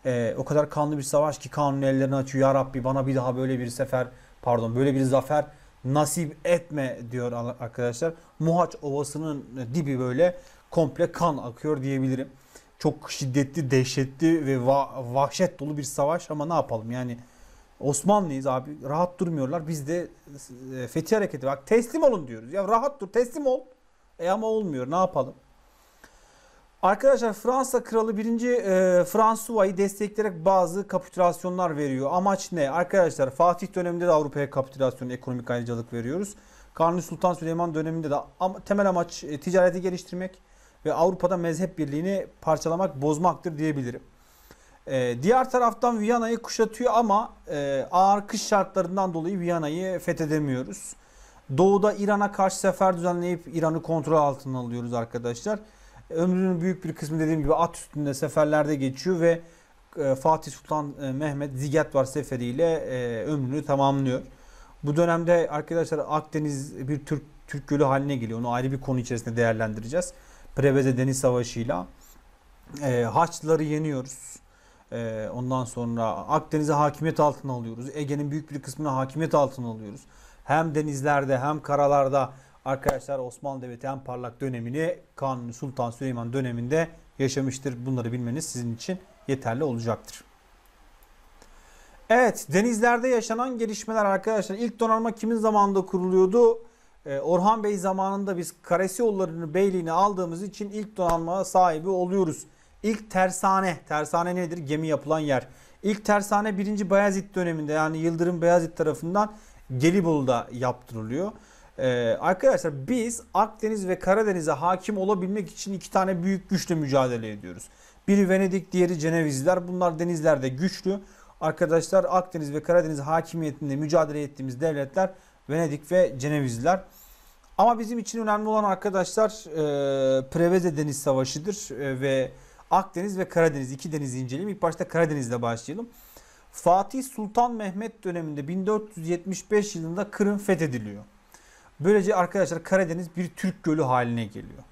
E, o kadar kanlı bir savaş ki Kanuni ellerini açıyor. Ya Rabbi bana bir daha böyle bir sefer pardon böyle bir zafer nasip etme diyor arkadaşlar. Muhaç Ovası'nın dibi böyle komple kan akıyor diyebilirim. Çok şiddetli, dehşetli ve va- vahşet dolu bir savaş ama ne yapalım yani Osmanlıyız abi rahat durmuyorlar. Biz de e, fetih hareketi bak teslim olun diyoruz. Ya rahat dur teslim ol. E ama olmuyor ne yapalım? Arkadaşlar Fransa kralı 1. E, Fransuva'yı destekleyerek bazı kapitülasyonlar veriyor. Amaç ne? Arkadaşlar Fatih döneminde de Avrupa'ya kapitülasyon, ekonomik ayrıcalık veriyoruz. Kanuni Sultan Süleyman döneminde de temel amaç e, ticareti geliştirmek ve Avrupa'da mezhep birliğini parçalamak, bozmaktır diyebilirim. E, diğer taraftan Viyana'yı kuşatıyor ama e, ağır kış şartlarından dolayı Viyana'yı fethedemiyoruz. Doğuda İran'a karşı sefer düzenleyip İran'ı kontrol altına alıyoruz arkadaşlar. Ömrünün büyük bir kısmı dediğim gibi at üstünde seferlerde geçiyor ve e, Fatih Sultan e, Mehmet Ziget var seferiyle e, ömrünü tamamlıyor. Bu dönemde arkadaşlar Akdeniz bir Türk Türk Gölü haline geliyor. Onu ayrı bir konu içerisinde değerlendireceğiz. Preveze Deniz Savaşı'yla. E, Haçlıları yeniyoruz. ondan sonra Akdeniz'e hakimiyet altına alıyoruz. Ege'nin büyük bir kısmına hakimiyet altına alıyoruz. Hem denizlerde hem karalarda arkadaşlar Osmanlı Devleti en parlak dönemini Kanuni Sultan Süleyman döneminde yaşamıştır. Bunları bilmeniz sizin için yeterli olacaktır. Evet denizlerde yaşanan gelişmeler arkadaşlar ilk donanma kimin zamanında kuruluyordu? Ee, Orhan Bey zamanında biz Karesi beyliğini aldığımız için ilk donanma sahibi oluyoruz. İlk tersane, tersane nedir? Gemi yapılan yer. İlk tersane 1. Bayezid döneminde yani Yıldırım Beyazıt tarafından Gelibolu'da yaptırılıyor. Ee, arkadaşlar biz Akdeniz ve Karadeniz'e hakim olabilmek için iki tane büyük güçle mücadele ediyoruz. Biri Venedik, diğeri Cenevizler. Bunlar denizlerde güçlü. Arkadaşlar Akdeniz ve Karadeniz hakimiyetinde mücadele ettiğimiz devletler Venedik ve Cenevizler. Ama bizim için önemli olan arkadaşlar e, Preveze Deniz Savaşı'dır e, ve Akdeniz ve Karadeniz iki denizi inceleyelim. İlk başta Karadeniz'de başlayalım. Fatih Sultan Mehmet döneminde 1475 yılında Kırım fethediliyor. Böylece arkadaşlar Karadeniz bir Türk gölü haline geliyor.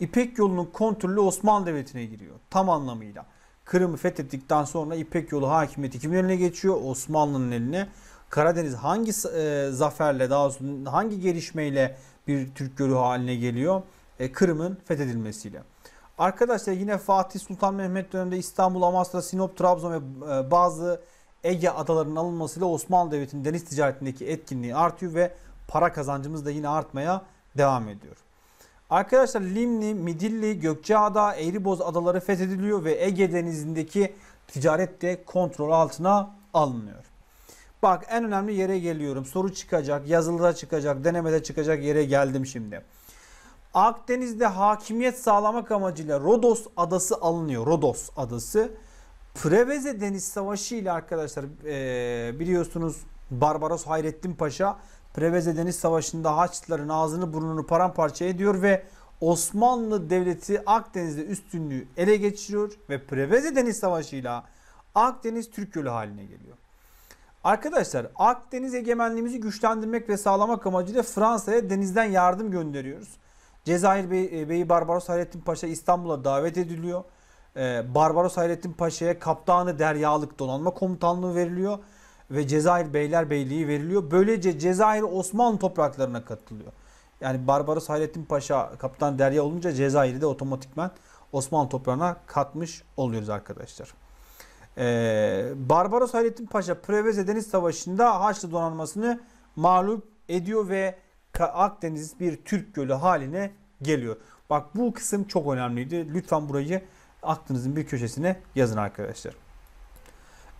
İpek yolunun kontrolü Osmanlı Devleti'ne giriyor tam anlamıyla. Kırım'ı fethettikten sonra İpek yolu hakimiyeti kimin eline geçiyor? Osmanlı'nın eline. Karadeniz hangi e, zaferle daha hangi gelişmeyle bir Türk gölü haline geliyor? E, Kırım'ın fethedilmesiyle. Arkadaşlar yine Fatih Sultan Mehmet döneminde İstanbul, Amasra, Sinop, Trabzon ve e, bazı Ege adalarının alınmasıyla Osmanlı Devleti'nin deniz ticaretindeki etkinliği artıyor ve para kazancımız da yine artmaya devam ediyor. Arkadaşlar Limni, Midilli, Gökçeada, Eğriboz adaları fethediliyor ve Ege Denizi'ndeki ticaret de kontrol altına alınıyor. Bak en önemli yere geliyorum. Soru çıkacak, yazılıda çıkacak, denemede çıkacak yere geldim şimdi. Akdeniz'de hakimiyet sağlamak amacıyla Rodos adası alınıyor. Rodos adası. Preveze Deniz Savaşı ile arkadaşlar e, biliyorsunuz Barbaros Hayrettin Paşa Preveze Deniz Savaşı'nda Haçlıların ağzını burnunu paramparça ediyor ve Osmanlı Devleti Akdeniz'de üstünlüğü ele geçiriyor ve Preveze Deniz Savaşı'yla Akdeniz Türk Gölü haline geliyor. Arkadaşlar Akdeniz egemenliğimizi güçlendirmek ve sağlamak amacıyla Fransa'ya denizden yardım gönderiyoruz. Cezayir Bey, e, Beyi Barbaros Hayrettin Paşa İstanbul'a davet ediliyor. E, Barbaros Hayrettin Paşa'ya kaptanı deryalık donanma komutanlığı veriliyor ve Cezayir Beylerbeyliği veriliyor. Böylece Cezayir Osmanlı topraklarına katılıyor. Yani Barbaros Hayrettin Paşa kaptan derya olunca Cezayir'i de otomatikman Osmanlı toprağına katmış oluyoruz arkadaşlar. Ee, Barbaros Hayrettin Paşa Preveze Deniz Savaşı'nda Haçlı donanmasını mağlup ediyor ve Akdeniz bir Türk gölü haline geliyor. Bak bu kısım çok önemliydi. Lütfen burayı aklınızın bir köşesine yazın arkadaşlar.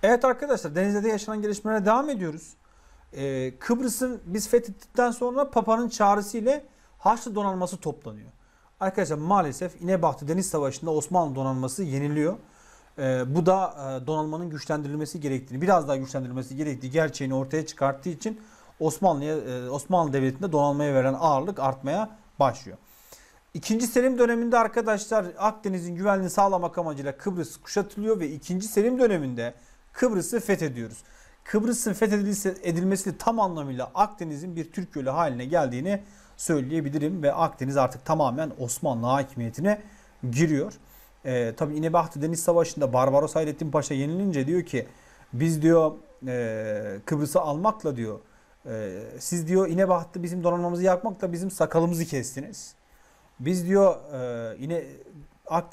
Evet arkadaşlar Denizli'de yaşanan gelişmelere devam ediyoruz. Ee, Kıbrıs'ı biz fethettikten sonra Papa'nın çağrısıyla Haçlı donanması toplanıyor. Arkadaşlar maalesef İnebahçe Deniz Savaşı'nda Osmanlı donanması yeniliyor. Ee, bu da e, donanmanın güçlendirilmesi gerektiğini, biraz daha güçlendirilmesi gerektiği gerçeğini ortaya çıkarttığı için Osmanlı'ya e, Osmanlı Devleti'nde donanmaya veren ağırlık artmaya başlıyor. İkinci Selim döneminde arkadaşlar Akdeniz'in güvenliğini sağlamak amacıyla Kıbrıs kuşatılıyor ve ikinci Selim döneminde Kıbrıs'ı fethediyoruz. Kıbrıs'ın fethedilmesi tam anlamıyla Akdeniz'in bir Türk gölü haline geldiğini söyleyebilirim ve Akdeniz artık tamamen Osmanlı hakimiyetine giriyor. E, tabii İnebahtı Deniz Savaşı'nda Barbaros Hayrettin Paşa yenilince diyor ki biz diyor e, Kıbrıs'ı almakla diyor e, siz diyor İnebahtı bizim donanmamızı yakmakla bizim sakalımızı kestiniz. Biz diyor e, yine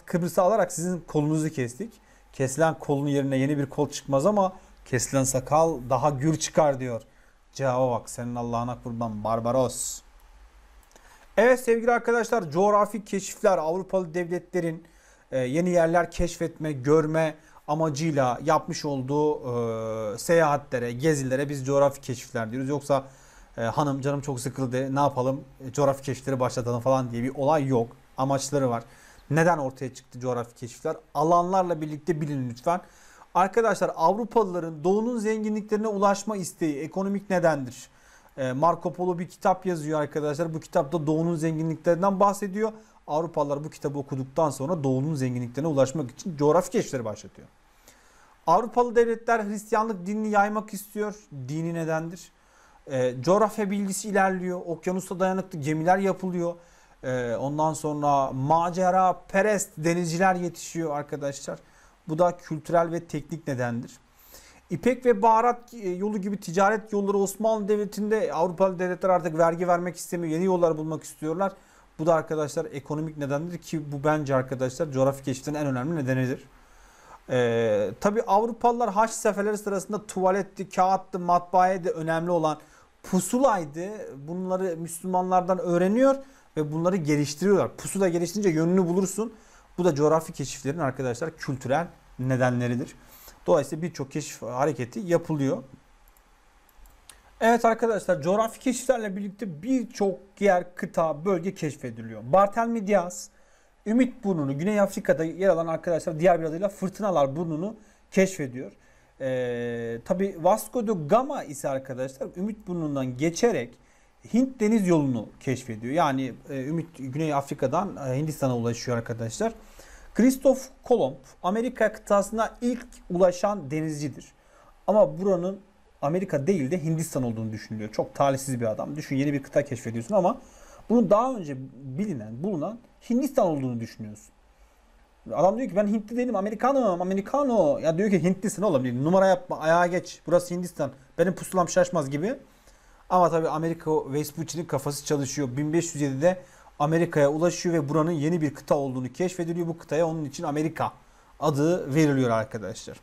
Kıbrıs'ı alarak sizin kolunuzu kestik. Kesilen kolun yerine yeni bir kol çıkmaz ama kesilen sakal daha gür çıkar diyor. Cevaba bak senin Allah'ına kurban Barbaros. Evet sevgili arkadaşlar coğrafi keşifler Avrupalı devletlerin e, yeni yerler keşfetme, görme amacıyla yapmış olduğu e, seyahatlere, gezilere biz coğrafi keşifler diyoruz. Yoksa e, hanım canım çok sıkıldı ne yapalım e, coğrafi keşifleri başlatalım falan diye bir olay yok. Amaçları var. Neden ortaya çıktı coğrafi keşifler? Alanlarla birlikte bilin lütfen. Arkadaşlar Avrupalıların doğunun zenginliklerine ulaşma isteği ekonomik nedendir. Ee, Marco Polo bir kitap yazıyor arkadaşlar. Bu kitapta doğunun zenginliklerinden bahsediyor. Avrupalılar bu kitabı okuduktan sonra doğunun zenginliklerine ulaşmak için coğrafi keşifleri başlatıyor. Avrupalı devletler Hristiyanlık dinini yaymak istiyor. Dini nedendir? E, coğrafya bilgisi ilerliyor. Okyanusta dayanıklı gemiler yapılıyor. Ee, ondan sonra macera perest denizciler yetişiyor arkadaşlar. Bu da kültürel ve teknik nedendir. İpek ve baharat e, yolu gibi ticaret yolları Osmanlı Devleti'nde Avrupalı devletler artık vergi vermek istemiyor. Yeni yollar bulmak istiyorlar. Bu da arkadaşlar ekonomik nedendir ki bu bence arkadaşlar coğrafi keşfin en önemli nedenidir. Ee, Tabi Avrupalılar haç seferleri sırasında tuvaletti, kağıttı, matbaaya da önemli olan pusulaydı. Bunları Müslümanlardan öğreniyor ve bunları geliştiriyorlar. Pusu da geliştirince yönünü bulursun. Bu da coğrafi keşiflerin arkadaşlar kültürel nedenleridir. Dolayısıyla birçok keşif hareketi yapılıyor. Evet arkadaşlar coğrafi keşiflerle birlikte birçok yer kıta, bölge keşfediliyor. Bartelmi Diaz, Ümit Burnu'nu Güney Afrika'da yer alan arkadaşlar diğer bir adıyla Fırtınalar Burnu'nu keşfediyor. Ee, Tabi Vasco de Gama ise arkadaşlar Ümit Burnu'ndan geçerek Hint deniz yolunu keşfediyor. Yani e, Ümit Güney Afrika'dan e, Hindistan'a ulaşıyor arkadaşlar. Kristof Kolomb Amerika kıtasına ilk ulaşan denizcidir. Ama buranın Amerika değil de Hindistan olduğunu düşünülüyor. Çok talihsiz bir adam. Düşün yeni bir kıta keşfediyorsun ama bunun daha önce bilinen, bulunan Hindistan olduğunu düşünüyorsun. Adam diyor ki ben Hintli değilim Amerikanım Amerikano. Ya diyor ki Hintlisin oğlum. Numara yapma ayağa geç. Burası Hindistan. Benim pusulam şaşmaz gibi. Ama tabii Amerika Vespucci'nin kafası çalışıyor. 1507'de Amerika'ya ulaşıyor ve buranın yeni bir kıta olduğunu keşfediliyor. Bu kıtaya onun için Amerika adı veriliyor arkadaşlar.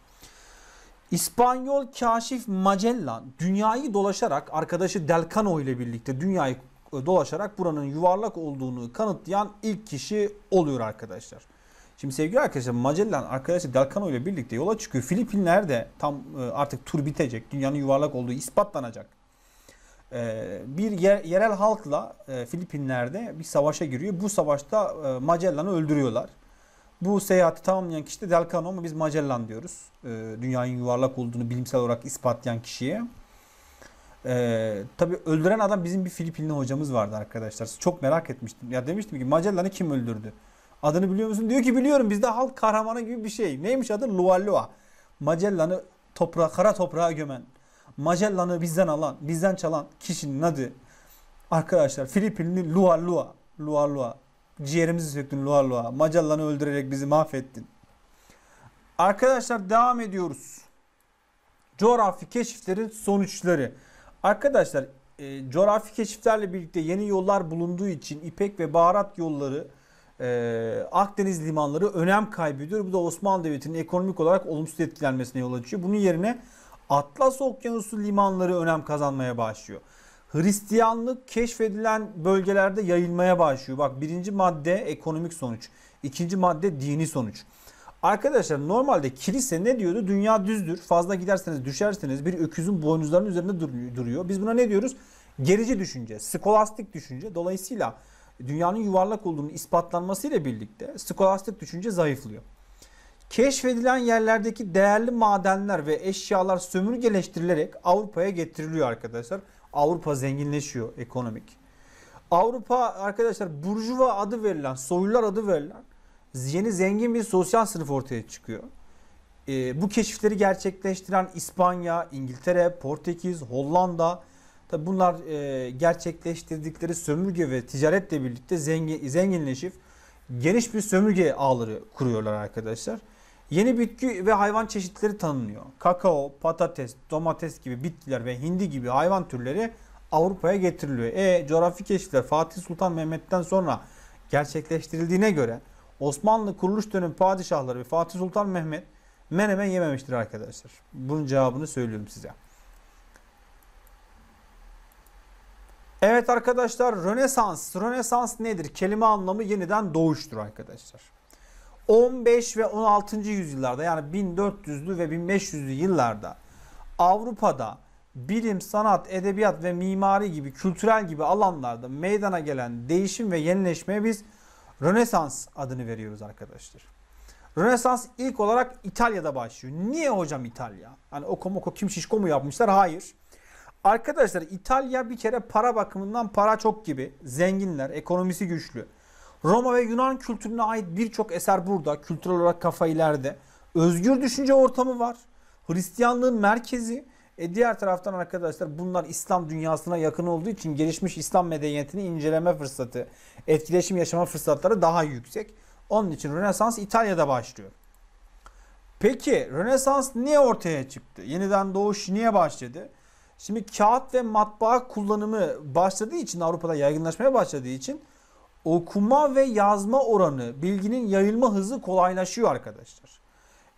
İspanyol kaşif Magellan dünyayı dolaşarak arkadaşı Delcano ile birlikte dünyayı e, dolaşarak buranın yuvarlak olduğunu kanıtlayan ilk kişi oluyor arkadaşlar. Şimdi sevgili arkadaşlar Magellan arkadaşı Delcano ile birlikte yola çıkıyor. Filipinlerde tam e, artık tur bitecek. Dünyanın yuvarlak olduğu ispatlanacak. Ee, bir yerel halkla e, Filipinler'de bir savaşa giriyor. Bu savaşta e, Magellan'ı öldürüyorlar. Bu seyahati tamamlayan kişi de Delcano ama biz Magellan diyoruz. Ee, dünyanın yuvarlak olduğunu bilimsel olarak ispatlayan kişiye. Ee, tabii öldüren adam bizim bir Filipinli hocamız vardı arkadaşlar. Çok merak etmiştim. Ya demiştim ki Magellan'ı kim öldürdü? Adını biliyor musun? Diyor ki biliyorum bizde halk kahramanı gibi bir şey. Neymiş adı? Lualua. Magellan'ı toprağa, kara toprağa gömen. Magellan'ı bizden alan, bizden çalan kişinin adı arkadaşlar Filipinli Lua Lua. Lua Lua. Ciğerimizi söktün Lua Lua. Magellan'ı öldürerek bizi mahvettin. Arkadaşlar devam ediyoruz. Coğrafi keşiflerin sonuçları. Arkadaşlar e, coğrafi keşiflerle birlikte yeni yollar bulunduğu için İpek ve Baharat yolları e, Akdeniz limanları önem kaybediyor. Bu da Osmanlı Devleti'nin ekonomik olarak olumsuz etkilenmesine yol açıyor. Bunun yerine Atlas Okyanusu limanları önem kazanmaya başlıyor. Hristiyanlık keşfedilen bölgelerde yayılmaya başlıyor. Bak birinci madde ekonomik sonuç. ikinci madde dini sonuç. Arkadaşlar normalde kilise ne diyordu? Dünya düzdür. Fazla giderseniz düşersiniz. Bir öküzün boynuzlarının üzerinde duruyor. Biz buna ne diyoruz? Gerici düşünce, skolastik düşünce. Dolayısıyla dünyanın yuvarlak olduğunu ispatlanmasıyla birlikte skolastik düşünce zayıflıyor. Keşfedilen yerlerdeki değerli madenler ve eşyalar sömürgeleştirilerek Avrupa'ya getiriliyor arkadaşlar. Avrupa zenginleşiyor ekonomik. Avrupa arkadaşlar burjuva adı verilen, soylular adı verilen yeni zengin bir sosyal sınıf ortaya çıkıyor. E, bu keşifleri gerçekleştiren İspanya, İngiltere, Portekiz, Hollanda tabi bunlar e, gerçekleştirdikleri sömürge ve ticaretle birlikte zengin, zenginleşip geniş bir sömürge ağları kuruyorlar arkadaşlar. Yeni bitki ve hayvan çeşitleri tanınıyor. Kakao, patates, domates gibi bitkiler ve hindi gibi hayvan türleri Avrupa'ya getiriliyor. E coğrafi keşifler Fatih Sultan Mehmet'ten sonra gerçekleştirildiğine göre Osmanlı kuruluş dönemi padişahları ve Fatih Sultan Mehmet menemen yememiştir arkadaşlar. Bunun cevabını söylüyorum size. Evet arkadaşlar Rönesans. Rönesans nedir? Kelime anlamı yeniden doğuştur arkadaşlar. 15 ve 16. yüzyıllarda yani 1400'lü ve 1500'lü yıllarda Avrupa'da bilim, sanat, edebiyat ve mimari gibi kültürel gibi alanlarda meydana gelen değişim ve yenileşmeye biz Rönesans adını veriyoruz arkadaşlar. Rönesans ilk olarak İtalya'da başlıyor. Niye hocam İtalya? Hani oko moko kim şişko mu yapmışlar? Hayır. Arkadaşlar İtalya bir kere para bakımından para çok gibi. Zenginler, ekonomisi güçlü. Roma ve Yunan kültürüne ait birçok eser burada. Kültürel olarak kafa ileride. Özgür düşünce ortamı var. Hristiyanlığın merkezi. E diğer taraftan arkadaşlar bunlar İslam dünyasına yakın olduğu için gelişmiş İslam medeniyetini inceleme fırsatı, etkileşim yaşama fırsatları daha yüksek. Onun için Rönesans İtalya'da başlıyor. Peki Rönesans niye ortaya çıktı? Yeniden doğuş niye başladı? Şimdi kağıt ve matbaa kullanımı başladığı için Avrupa'da yaygınlaşmaya başladığı için okuma ve yazma oranı, bilginin yayılma hızı kolaylaşıyor arkadaşlar.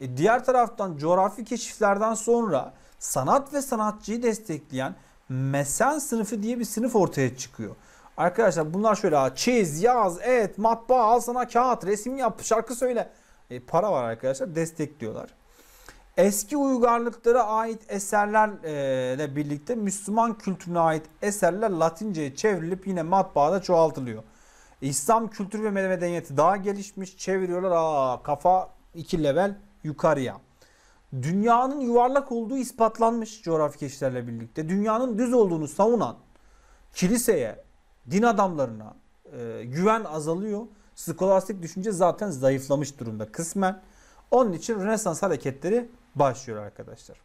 E diğer taraftan coğrafi keşiflerden sonra sanat ve sanatçıyı destekleyen mesen sınıfı diye bir sınıf ortaya çıkıyor. Arkadaşlar bunlar şöyle çiz, yaz, et, matbaa, al sana kağıt, resim yap, şarkı söyle. E, para var arkadaşlar destekliyorlar. Eski uygarlıklara ait eserlerle birlikte Müslüman kültürüne ait eserler Latince'ye çevrilip yine matbaada çoğaltılıyor. İslam kültür ve medeniyeti daha gelişmiş. Çeviriyorlar aa kafa iki level yukarıya. Dünyanın yuvarlak olduğu ispatlanmış coğrafi keşiflerle birlikte. Dünyanın düz olduğunu savunan kiliseye, din adamlarına e, güven azalıyor. Skolastik düşünce zaten zayıflamış durumda kısmen. Onun için Rönesans hareketleri başlıyor arkadaşlar.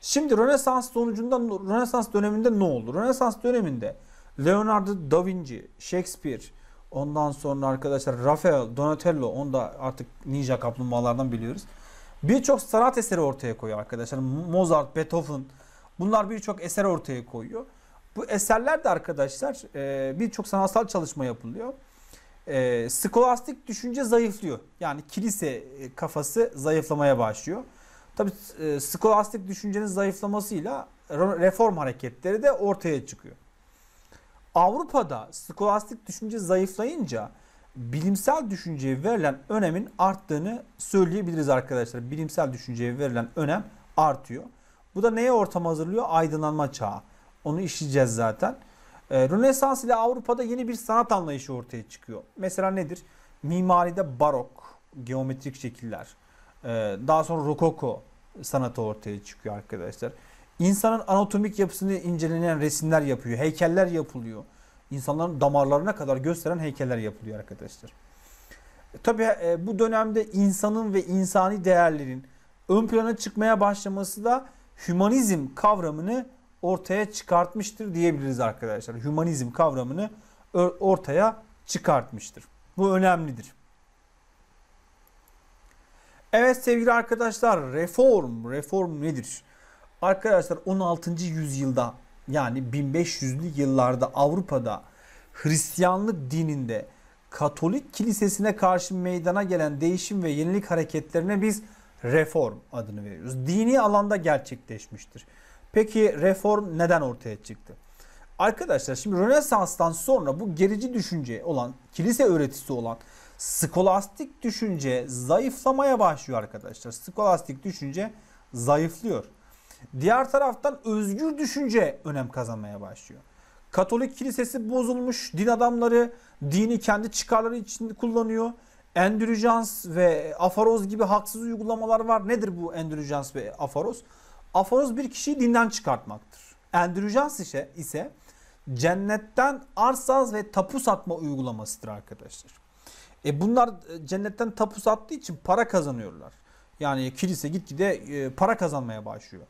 Şimdi Rönesans sonucunda Rönesans döneminde ne oldu? Rönesans döneminde Leonardo da Vinci, Shakespeare, ondan sonra arkadaşlar Rafael, Donatello, onu da artık ninja kaplumbağalardan biliyoruz. Birçok sanat eseri ortaya koyuyor arkadaşlar. Mozart, Beethoven bunlar birçok eser ortaya koyuyor. Bu eserler de arkadaşlar e, birçok sanatsal çalışma yapılıyor. E, skolastik düşünce zayıflıyor. Yani kilise e, kafası zayıflamaya başlıyor. Tabi e, skolastik düşüncenin zayıflamasıyla reform hareketleri de ortaya çıkıyor. Avrupa'da skolastik düşünce zayıflayınca bilimsel düşünceye verilen önemin arttığını söyleyebiliriz arkadaşlar. Bilimsel düşünceye verilen önem artıyor. Bu da neye ortam hazırlıyor? Aydınlanma çağı. Onu işleyeceğiz zaten. E, Rönesans ile Avrupa'da yeni bir sanat anlayışı ortaya çıkıyor. Mesela nedir? Mimaride barok, geometrik şekiller. E, daha sonra rokoko sanatı ortaya çıkıyor arkadaşlar. İnsanın anatomik yapısını incelenen resimler yapıyor. Heykeller yapılıyor. İnsanların damarlarına kadar gösteren heykeller yapılıyor arkadaşlar. E, Tabi e, bu dönemde insanın ve insani değerlerin ön plana çıkmaya başlaması da hümanizm kavramını ortaya çıkartmıştır diyebiliriz arkadaşlar. Hümanizm kavramını ortaya çıkartmıştır. Bu önemlidir. Evet sevgili arkadaşlar reform, reform nedir? Arkadaşlar 16. yüzyılda yani 1500'lü yıllarda Avrupa'da Hristiyanlık dininde Katolik kilisesine karşı meydana gelen değişim ve yenilik hareketlerine biz reform adını veriyoruz. Dini alanda gerçekleşmiştir. Peki reform neden ortaya çıktı? Arkadaşlar şimdi Rönesans'tan sonra bu gerici düşünce olan, kilise öğretisi olan skolastik düşünce zayıflamaya başlıyor arkadaşlar. Skolastik düşünce zayıflıyor. Diğer taraftan özgür düşünce önem kazanmaya başlıyor. Katolik kilisesi bozulmuş, din adamları dini kendi çıkarları için kullanıyor. Endülüjans ve afaroz gibi haksız uygulamalar var. Nedir bu endülüjans ve afaroz? Afaroz bir kişiyi dinden çıkartmaktır. Endülüjans ise, ise cennetten arsaz ve tapu satma uygulamasıdır arkadaşlar. E bunlar e, cennetten tapu sattığı için para kazanıyorlar. Yani kilise gitgide e, para kazanmaya başlıyor.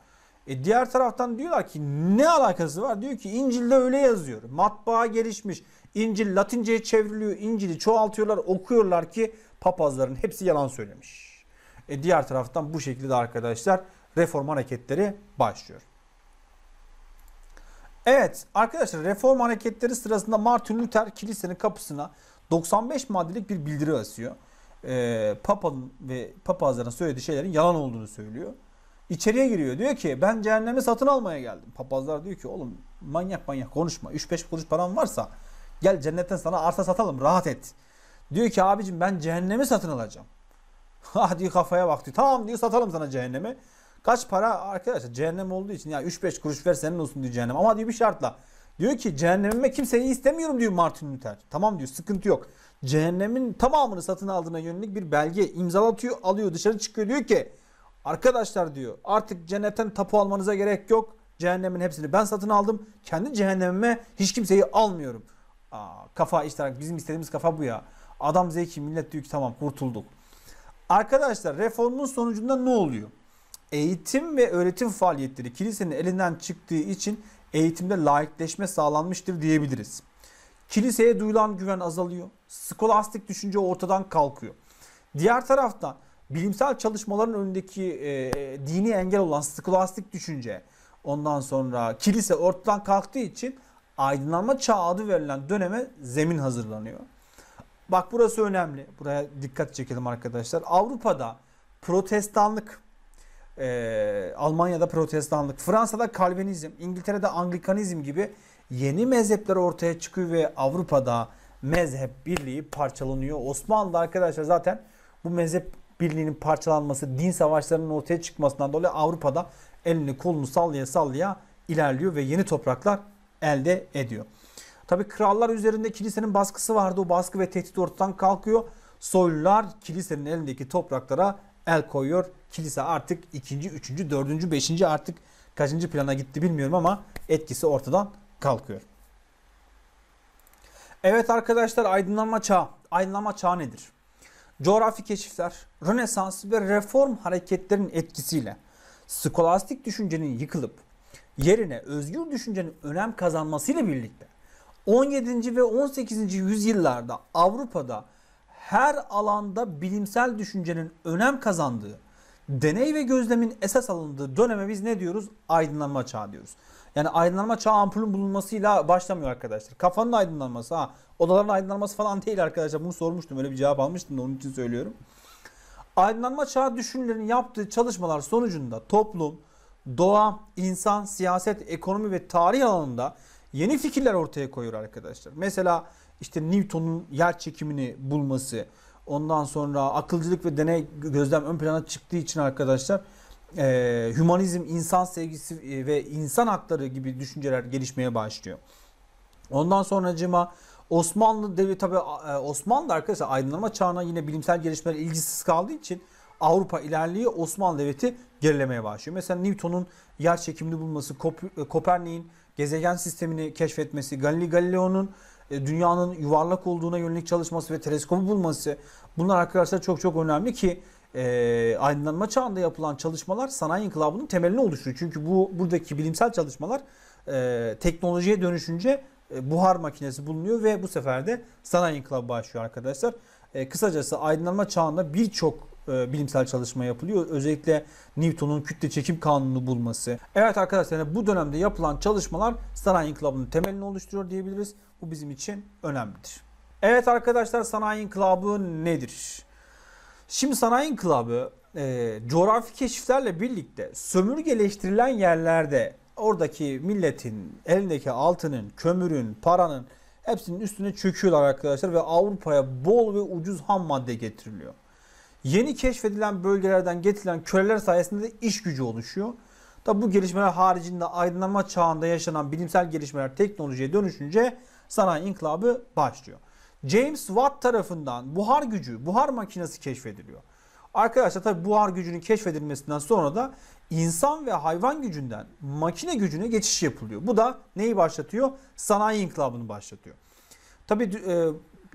E diğer taraftan diyorlar ki ne alakası var? Diyor ki İncil'de öyle yazıyor. Matbaa gelişmiş. İncil Latince'ye çevriliyor. İncil'i çoğaltıyorlar, okuyorlar ki papazların hepsi yalan söylemiş. E diğer taraftan bu şekilde arkadaşlar reform hareketleri başlıyor. Evet arkadaşlar reform hareketleri sırasında Martin Luther kilisenin kapısına 95 maddelik bir bildiri asıyor. Ee, Papa'nın ve papazların söylediği şeylerin yalan olduğunu söylüyor. İçeriye giriyor. Diyor ki ben cehennemi satın almaya geldim. Papazlar diyor ki oğlum manyak manyak konuşma. 3-5 kuruş paran varsa gel cennetten sana arsa satalım rahat et. Diyor ki abicim ben cehennemi satın alacağım. hadi ah kafaya bak diyor. Tamam diyor satalım sana cehennemi. Kaç para arkadaşlar cehennem olduğu için ya 3-5 kuruş ver senin olsun diyor cehennem. Ama diyor bir şartla. Diyor ki cehennemime kimseyi istemiyorum diyor Martin Luther. Tamam diyor sıkıntı yok. Cehennemin tamamını satın aldığına yönelik bir belge imzalatıyor alıyor dışarı çıkıyor diyor ki Arkadaşlar diyor artık cennetten tapu almanıza gerek yok. Cehennemin hepsini ben satın aldım. Kendi cehennemime hiç kimseyi almıyorum. Aa, kafa işte bizim istediğimiz kafa bu ya. Adam zeki millet diyor ki tamam kurtulduk. Arkadaşlar reformun sonucunda ne oluyor? Eğitim ve öğretim faaliyetleri kilisenin elinden çıktığı için eğitimde laikleşme sağlanmıştır diyebiliriz. Kiliseye duyulan güven azalıyor. Skolastik düşünce ortadan kalkıyor. Diğer taraftan bilimsel çalışmaların önündeki e, e, dini engel olan skolastik düşünce ondan sonra kilise ortadan kalktığı için aydınlanma çağı adı verilen döneme zemin hazırlanıyor. Bak burası önemli. Buraya dikkat çekelim arkadaşlar. Avrupa'da protestanlık, e, Almanya'da protestanlık, Fransa'da kalvinizm, İngiltere'de anglikanizm gibi yeni mezhepler ortaya çıkıyor ve Avrupa'da mezhep birliği parçalanıyor. Osmanlı'da arkadaşlar zaten bu mezhep Birliği'nin parçalanması, din savaşlarının ortaya çıkmasından dolayı Avrupa'da elini kolunu sallaya sallaya ilerliyor ve yeni topraklar elde ediyor. Tabi krallar üzerinde kilisenin baskısı vardı. O baskı ve tehdit ortadan kalkıyor. Soylular kilisenin elindeki topraklara el koyuyor. Kilise artık ikinci, üçüncü, dördüncü, beşinci artık kaçıncı plana gitti bilmiyorum ama etkisi ortadan kalkıyor. Evet arkadaşlar aydınlanma çağı. Aydınlanma çağı nedir? coğrafi keşifler, Rönesans ve reform hareketlerinin etkisiyle skolastik düşüncenin yıkılıp yerine özgür düşüncenin önem kazanmasıyla birlikte 17. ve 18. yüzyıllarda Avrupa'da her alanda bilimsel düşüncenin önem kazandığı deney ve gözlemin esas alındığı döneme biz ne diyoruz? Aydınlanma çağı diyoruz. Yani aydınlanma çağı ampulün bulunmasıyla başlamıyor arkadaşlar. Kafanın aydınlanması ha. Odaların aydınlanması falan değil arkadaşlar. Bunu sormuştum. Öyle bir cevap almıştım da onun için söylüyorum. Aydınlanma çağı düşünürlerin yaptığı çalışmalar sonucunda toplum, doğa, insan, siyaset, ekonomi ve tarih alanında yeni fikirler ortaya koyuyor arkadaşlar. Mesela işte Newton'un yer çekimini bulması, Ondan sonra akılcılık ve deney gözlem ön plana çıktığı için arkadaşlar e, hümanizm, insan sevgisi e, ve insan hakları gibi düşünceler gelişmeye başlıyor. Ondan sonracıma Osmanlı devleti tabi e, Osmanlı arkadaşlar aydınlanma çağına yine bilimsel gelişmeler ilgisiz kaldığı için Avrupa ilerliyor Osmanlı devleti gerilemeye başlıyor. Mesela Newton'un yer çekimini bulması, e, Kopernik'in gezegen sistemini keşfetmesi, Galilei Galileo'nun e, dünyanın yuvarlak olduğuna yönelik çalışması ve teleskobu bulması bunlar arkadaşlar çok çok önemli ki e, aydınlanma çağında yapılan çalışmalar sanayi inkılabının temelini oluşturuyor. Çünkü bu buradaki bilimsel çalışmalar e, teknolojiye dönüşünce e, buhar makinesi bulunuyor ve bu sefer de sanayi inkılabı başlıyor arkadaşlar. E, kısacası aydınlanma çağında birçok e, bilimsel çalışma yapılıyor. Özellikle Newton'un kütle çekim kanunu bulması. Evet arkadaşlar bu dönemde yapılan çalışmalar sanayi inkılabının temelini oluşturuyor diyebiliriz. Bu bizim için önemlidir. Evet arkadaşlar sanayi inkılabı nedir? Şimdi sanayi inkılabı e, coğrafi keşiflerle birlikte sömürgeleştirilen yerlerde oradaki milletin elindeki altının, kömürün, paranın hepsinin üstüne çöküyorlar arkadaşlar ve Avrupa'ya bol ve ucuz ham madde getiriliyor. Yeni keşfedilen bölgelerden getirilen köleler sayesinde de iş gücü oluşuyor. Tabi bu gelişmeler haricinde aydınlanma çağında yaşanan bilimsel gelişmeler teknolojiye dönüşünce sanayi inkılabı başlıyor. James Watt tarafından buhar gücü, buhar makinesi keşfediliyor. Arkadaşlar tabi buhar gücünün keşfedilmesinden sonra da insan ve hayvan gücünden makine gücüne geçiş yapılıyor. Bu da neyi başlatıyor? Sanayi inkılabını başlatıyor. Tabi e,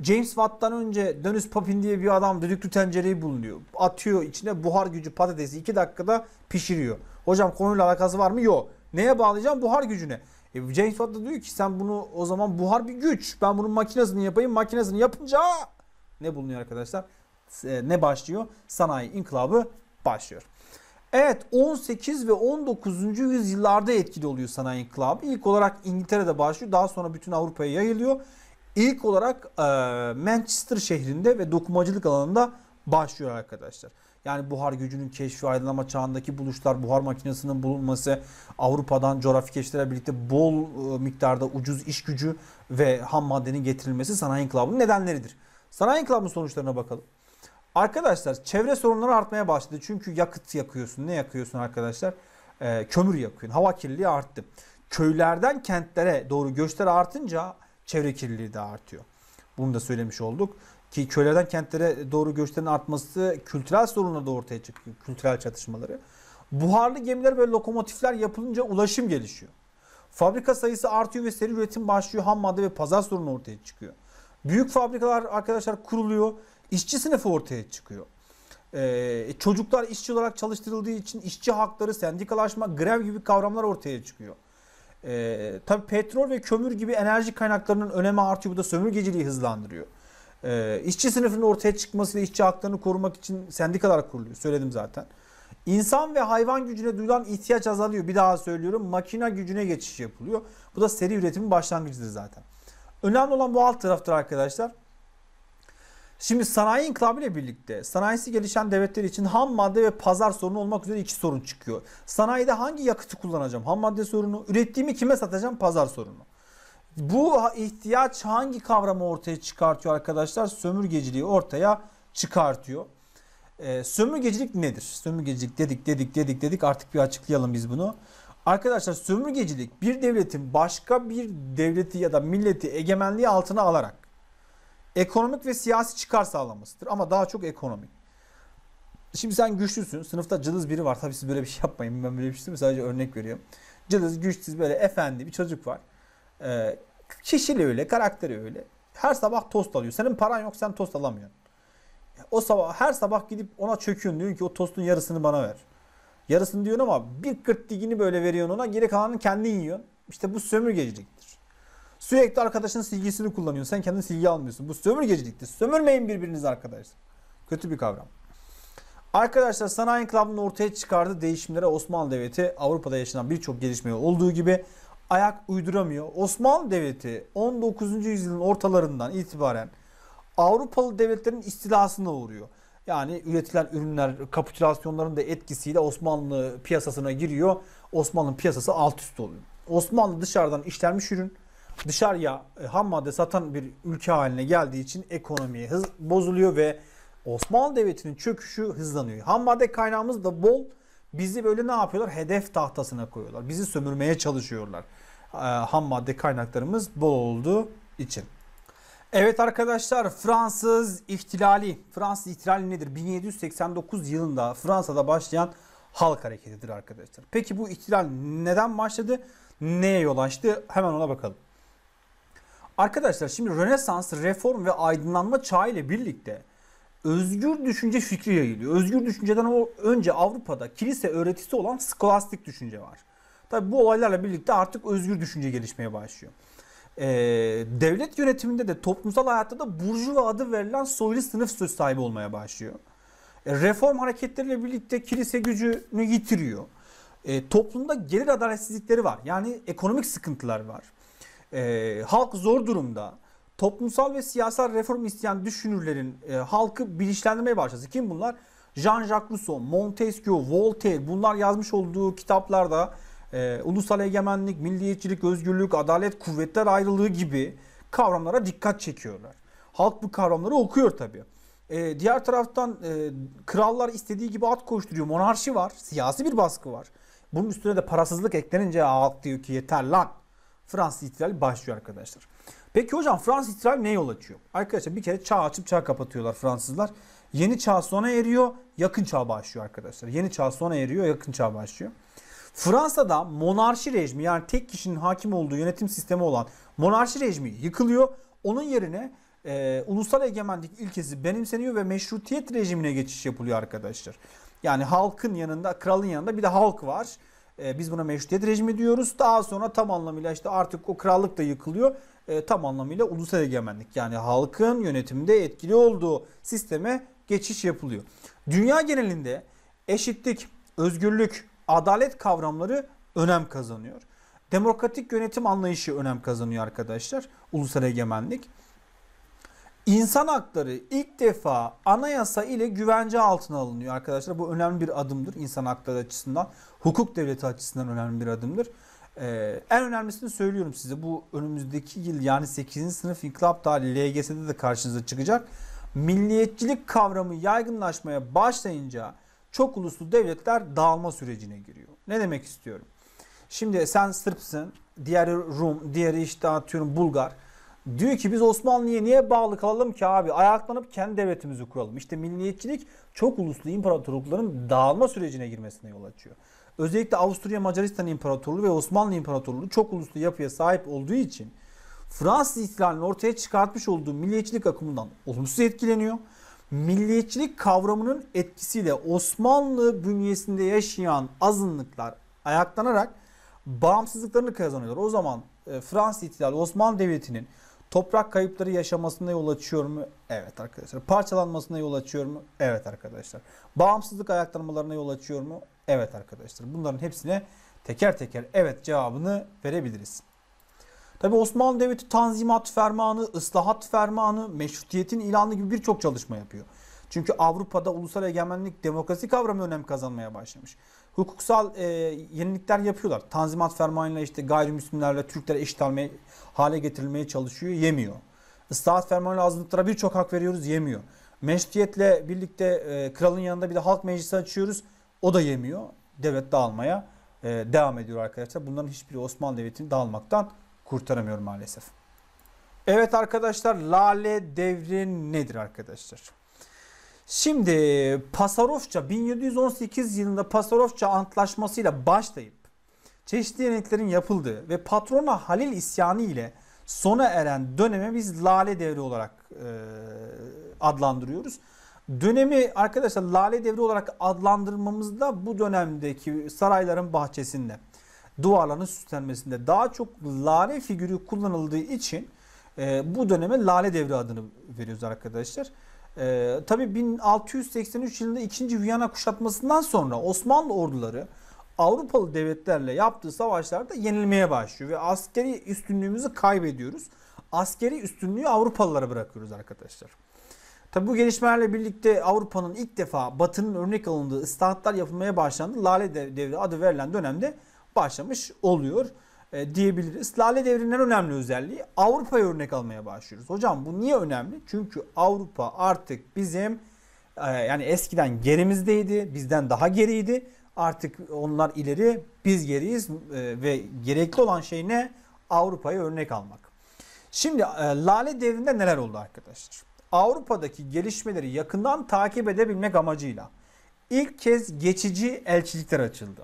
James Watt'tan önce Dönüs Papin diye bir adam düdüklü tencereyi bulunuyor. Atıyor içine buhar gücü patatesi 2 dakikada pişiriyor. Hocam konuyla alakası var mı? Yok. Neye bağlayacağım? Buhar gücüne. E James Watt da diyor ki sen bunu o zaman buhar bir güç. Ben bunun makinesini yapayım. Makinesini yapınca ne bulunuyor arkadaşlar? E, ne başlıyor? Sanayi inkılabı başlıyor. Evet 18 ve 19. yüzyıllarda etkili oluyor sanayi inkılabı. İlk olarak İngiltere'de başlıyor. Daha sonra bütün Avrupa'ya yayılıyor. İlk olarak Manchester şehrinde ve dokumacılık alanında başlıyor arkadaşlar. Yani buhar gücünün keşfi, aydınlama çağındaki buluşlar, buhar makinesinin bulunması, Avrupa'dan coğrafi keşiflerle birlikte bol miktarda ucuz iş gücü ve ham maddenin getirilmesi sanayi inkılabının nedenleridir. Sanayi inkılabının sonuçlarına bakalım. Arkadaşlar çevre sorunları artmaya başladı. Çünkü yakıt yakıyorsun. Ne yakıyorsun arkadaşlar? E, kömür yakıyorsun. Hava kirliliği arttı. Köylerden kentlere doğru göçler artınca çevre kirliliği de artıyor. Bunu da söylemiş olduk. Ki köylerden kentlere doğru göçlerin artması kültürel sorunları da ortaya çıkıyor. Kültürel çatışmaları. Buharlı gemiler ve lokomotifler yapılınca ulaşım gelişiyor. Fabrika sayısı artıyor ve seri üretim başlıyor. Ham madde ve pazar sorunu ortaya çıkıyor. Büyük fabrikalar arkadaşlar kuruluyor. İşçi sınıfı ortaya çıkıyor. Ee, çocuklar işçi olarak çalıştırıldığı için işçi hakları, sendikalaşma, grev gibi kavramlar ortaya çıkıyor. E, tabii petrol ve kömür gibi enerji kaynaklarının önemi artıyor. Bu da sömürgeciliği hızlandırıyor. E, işçi sınıfının ortaya çıkmasıyla işçi haklarını korumak için sendikalar kuruluyor. Söyledim zaten. İnsan ve hayvan gücüne duyulan ihtiyaç azalıyor. Bir daha söylüyorum makina gücüne geçiş yapılıyor. Bu da seri üretimin başlangıcıdır zaten. Önemli olan bu alt taraftır arkadaşlar. Şimdi sanayi inkılabı birlikte sanayisi gelişen devletler için ham madde ve pazar sorunu olmak üzere iki sorun çıkıyor. Sanayide hangi yakıtı kullanacağım? Ham madde sorunu. Ürettiğimi kime satacağım? Pazar sorunu. Bu ihtiyaç hangi kavramı ortaya çıkartıyor arkadaşlar? Sömürgeciliği ortaya çıkartıyor. Ee, sömürgecilik nedir? Sömürgecilik dedik dedik dedik dedik artık bir açıklayalım biz bunu. Arkadaşlar sömürgecilik bir devletin başka bir devleti ya da milleti egemenliği altına alarak ekonomik ve siyasi çıkar sağlamasıdır. Ama daha çok ekonomik. Şimdi sen güçlüsün. Sınıfta cılız biri var. Tabii siz böyle bir şey yapmayın. Ben böyle bir şey değil Sadece örnek veriyorum. Cılız, güçsüz böyle efendi bir çocuk var. Ee, kişiliği öyle, karakteri öyle. Her sabah tost alıyor. Senin paran yok sen tost alamıyorsun. O sabah her sabah gidip ona çöküyorsun. Diyorsun ki o tostun yarısını bana ver. Yarısını diyorsun ama bir kırk digini böyle veriyorsun ona. Geri kalanını kendi yiyorsun. İşte bu sömürgecilik. Sürekli arkadaşının silgisini kullanıyorsun. Sen kendin silgi almıyorsun. Bu sömürgeciliktir. Sömürmeyin birbirinizi arkadaş. Kötü bir kavram. Arkadaşlar sanayi inkılabının ortaya çıkardığı değişimlere Osmanlı Devleti Avrupa'da yaşanan birçok gelişmeye olduğu gibi ayak uyduramıyor. Osmanlı Devleti 19. yüzyılın ortalarından itibaren Avrupalı devletlerin istilasına uğruyor. Yani üretilen ürünler kapitülasyonların da etkisiyle Osmanlı piyasasına giriyor. Osmanlı piyasası alt üst oluyor. Osmanlı dışarıdan işlenmiş ürün dışarıya e, ham madde satan bir ülke haline geldiği için ekonomiye hız bozuluyor ve Osmanlı Devleti'nin çöküşü hızlanıyor. Ham madde kaynağımız da bol. Bizi böyle ne yapıyorlar? Hedef tahtasına koyuyorlar. Bizi sömürmeye çalışıyorlar. Ee, ham madde kaynaklarımız bol olduğu için. Evet arkadaşlar Fransız İhtilali. Fransız İhtilali nedir? 1789 yılında Fransa'da başlayan halk hareketidir arkadaşlar. Peki bu ihtilal neden başladı? Neye yol açtı? Hemen ona bakalım. Arkadaşlar şimdi Rönesans, Reform ve Aydınlanma çağı ile birlikte özgür düşünce fikri yayılıyor. Özgür düşünceden önce Avrupa'da kilise öğretisi olan skolastik düşünce var. Tabi bu olaylarla birlikte artık özgür düşünce gelişmeye başlıyor. Ee, devlet yönetiminde de toplumsal hayatta da burjuva adı verilen soylu sınıf söz sahibi olmaya başlıyor. E, reform hareketleriyle birlikte kilise gücünü yitiriyor. E, toplumda gelir adaletsizlikleri var. Yani ekonomik sıkıntılar var e, halk zor durumda. Toplumsal ve siyasal reform isteyen düşünürlerin e, halkı bilinçlendirmeye başladı. Kim bunlar? Jean-Jacques Rousseau, Montesquieu, Voltaire bunlar yazmış olduğu kitaplarda e, ulusal egemenlik, milliyetçilik, özgürlük, adalet, kuvvetler ayrılığı gibi kavramlara dikkat çekiyorlar. Halk bu kavramları okuyor tabii. E, diğer taraftan e, krallar istediği gibi at koşturuyor. Monarşi var, siyasi bir baskı var. Bunun üstüne de parasızlık eklenince halk diyor ki yeter lan. Fransız ihtilali başlıyor arkadaşlar. Peki hocam Fransız ihtilali ne yol açıyor? Arkadaşlar bir kere çağ açıp çağ kapatıyorlar Fransızlar. Yeni çağ sona eriyor, yakın çağ başlıyor arkadaşlar. Yeni çağ sona eriyor, yakın çağ başlıyor. Fransa'da monarşi rejimi yani tek kişinin hakim olduğu yönetim sistemi olan monarşi rejimi yıkılıyor. Onun yerine e, ulusal egemenlik ilkesi benimseniyor ve meşrutiyet rejimine geçiş yapılıyor arkadaşlar. Yani halkın yanında, kralın yanında bir de halk var. E, biz buna mevcutiyet rejimi diyoruz. Daha sonra tam anlamıyla işte artık o krallık da yıkılıyor. E, tam anlamıyla ulusal egemenlik yani halkın yönetimde etkili olduğu sisteme geçiş yapılıyor. Dünya genelinde eşitlik, özgürlük, adalet kavramları önem kazanıyor. Demokratik yönetim anlayışı önem kazanıyor arkadaşlar. Ulusal egemenlik. İnsan hakları ilk defa anayasa ile güvence altına alınıyor arkadaşlar. Bu önemli bir adımdır insan hakları açısından. Hukuk devleti açısından önemli bir adımdır. Ee, en önemlisini söylüyorum size. Bu önümüzdeki yıl yani 8. sınıf inkılap tarihi LGS'de de karşınıza çıkacak. Milliyetçilik kavramı yaygınlaşmaya başlayınca çok uluslu devletler dağılma sürecine giriyor. Ne demek istiyorum? Şimdi sen Sırpsın, diğeri Rum, diğeri işte atıyorum Bulgar. Diyor ki biz Osmanlı'ya niye bağlı kalalım ki abi? Ayaklanıp kendi devletimizi kuralım. İşte milliyetçilik çok uluslu imparatorlukların dağılma sürecine girmesine yol açıyor. Özellikle Avusturya Macaristan İmparatorluğu ve Osmanlı İmparatorluğu çok uluslu yapıya sahip olduğu için Fransız ihtilalinin ortaya çıkartmış olduğu milliyetçilik akımından olumsuz etkileniyor. Milliyetçilik kavramının etkisiyle Osmanlı bünyesinde yaşayan azınlıklar ayaklanarak bağımsızlıklarını kazanıyorlar. O zaman e, Fransız ihtilali Osmanlı Devleti'nin Toprak kayıpları yaşamasına yol açıyor mu? Evet arkadaşlar. Parçalanmasına yol açıyor mu? Evet arkadaşlar. Bağımsızlık ayaklanmalarına yol açıyor mu? Evet arkadaşlar. Bunların hepsine teker teker evet cevabını verebiliriz. Tabi Osmanlı Devleti Tanzimat Fermanı, Islahat Fermanı, Meşrutiyetin ilanı gibi birçok çalışma yapıyor. Çünkü Avrupa'da ulusal egemenlik demokrasi kavramı önem kazanmaya başlamış hukuksal e, yenilikler yapıyorlar. Tanzimat fermanıyla işte gayrimüslimlerle Türkler eşit almaya, hale getirilmeye çalışıyor. Yemiyor. Islahat fermanıyla azınlıklara birçok hak veriyoruz. Yemiyor. Meşruiyetle birlikte e, kralın yanında bir de halk meclisi açıyoruz. O da yemiyor. Devlet dağılmaya e, devam ediyor arkadaşlar. Bunların hiçbiri Osmanlı Devleti'ni dağılmaktan kurtaramıyor maalesef. Evet arkadaşlar Lale Devri nedir arkadaşlar? Şimdi Pasarofça 1718 yılında Pasarofça antlaşmasıyla başlayıp çeşitli yeniliklerin yapıldığı ve patrona Halil isyanı ile sona eren döneme biz Lale Devri olarak e, adlandırıyoruz. Dönemi arkadaşlar Lale Devri olarak adlandırmamızda bu dönemdeki sarayların bahçesinde duvarların süslenmesinde daha çok lale figürü kullanıldığı için e, bu döneme Lale Devri adını veriyoruz arkadaşlar. Ee, tabii 1683 yılında 2. Viyana kuşatmasından sonra Osmanlı orduları Avrupalı devletlerle yaptığı savaşlarda yenilmeye başlıyor ve askeri üstünlüğümüzü kaybediyoruz. Askeri üstünlüğü Avrupalılara bırakıyoruz arkadaşlar. Tabi bu gelişmelerle birlikte Avrupa'nın ilk defa Batı'nın örnek alındığı ıslahatlar yapılmaya başlandı. Lale Devri adı verilen dönemde başlamış oluyor. E, diyebiliriz. Lale devrinin en önemli özelliği Avrupa'ya örnek almaya başlıyoruz. Hocam bu niye önemli? Çünkü Avrupa artık bizim e, yani eskiden gerimizdeydi. Bizden daha geriydi. Artık onlar ileri biz geriyiz e, ve gerekli olan şey ne? Avrupa'ya örnek almak. Şimdi Lale devrinde neler oldu arkadaşlar? Avrupa'daki gelişmeleri yakından takip edebilmek amacıyla ilk kez geçici elçilikler açıldı.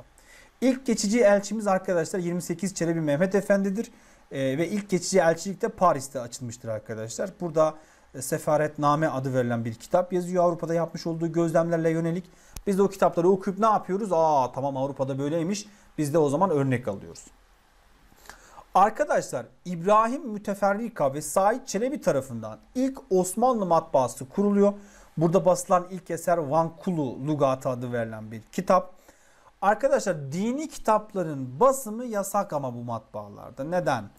İlk geçici elçimiz arkadaşlar 28 Çelebi Mehmet Efendi'dir. E, ve ilk geçici elçilik de Paris'te açılmıştır arkadaşlar. Burada e, Sefaretname adı verilen bir kitap yazıyor. Avrupa'da yapmış olduğu gözlemlerle yönelik. Biz de o kitapları okuyup ne yapıyoruz? Aa tamam Avrupa'da böyleymiş. Biz de o zaman örnek alıyoruz. Arkadaşlar İbrahim Müteferrika ve Said Çelebi tarafından ilk Osmanlı matbaası kuruluyor. Burada basılan ilk eser Van Kulu Lugatı adı verilen bir kitap. Arkadaşlar dini kitapların basımı yasak ama bu matbaalarda. Neden?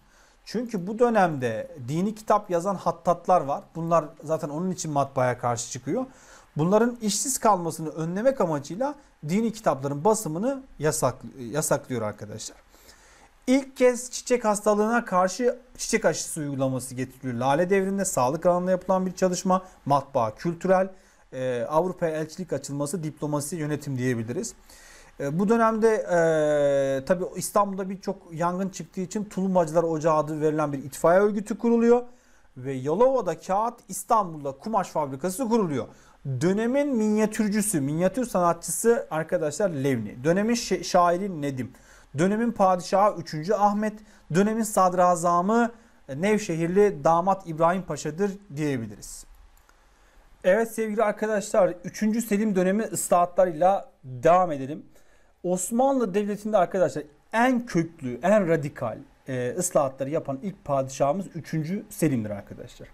Çünkü bu dönemde dini kitap yazan hattatlar var. Bunlar zaten onun için matbaaya karşı çıkıyor. Bunların işsiz kalmasını önlemek amacıyla dini kitapların basımını yasak, yasaklıyor arkadaşlar. İlk kez çiçek hastalığına karşı çiçek aşısı uygulaması getiriliyor. Lale devrinde sağlık alanında yapılan bir çalışma, matbaa, kültürel, e, Avrupa elçilik açılması, diplomasi, yönetim diyebiliriz. E, bu dönemde e, tabi İstanbul'da birçok yangın çıktığı için Tulumacılar Ocağı adı verilen bir itfaiye örgütü kuruluyor. Ve Yalova'da kağıt İstanbul'da kumaş fabrikası kuruluyor. Dönemin minyatürcüsü, minyatür sanatçısı arkadaşlar Levni. Dönemin şairi Nedim. Dönemin padişahı 3. Ahmet. Dönemin sadrazamı e, Nevşehirli damat İbrahim Paşa'dır diyebiliriz. Evet sevgili arkadaşlar 3. Selim dönemi ıslahatlarıyla devam edelim. Osmanlı Devleti'nde arkadaşlar en köklü, en radikal e, ıslahatları yapan ilk padişahımız 3. Selim'dir arkadaşlar.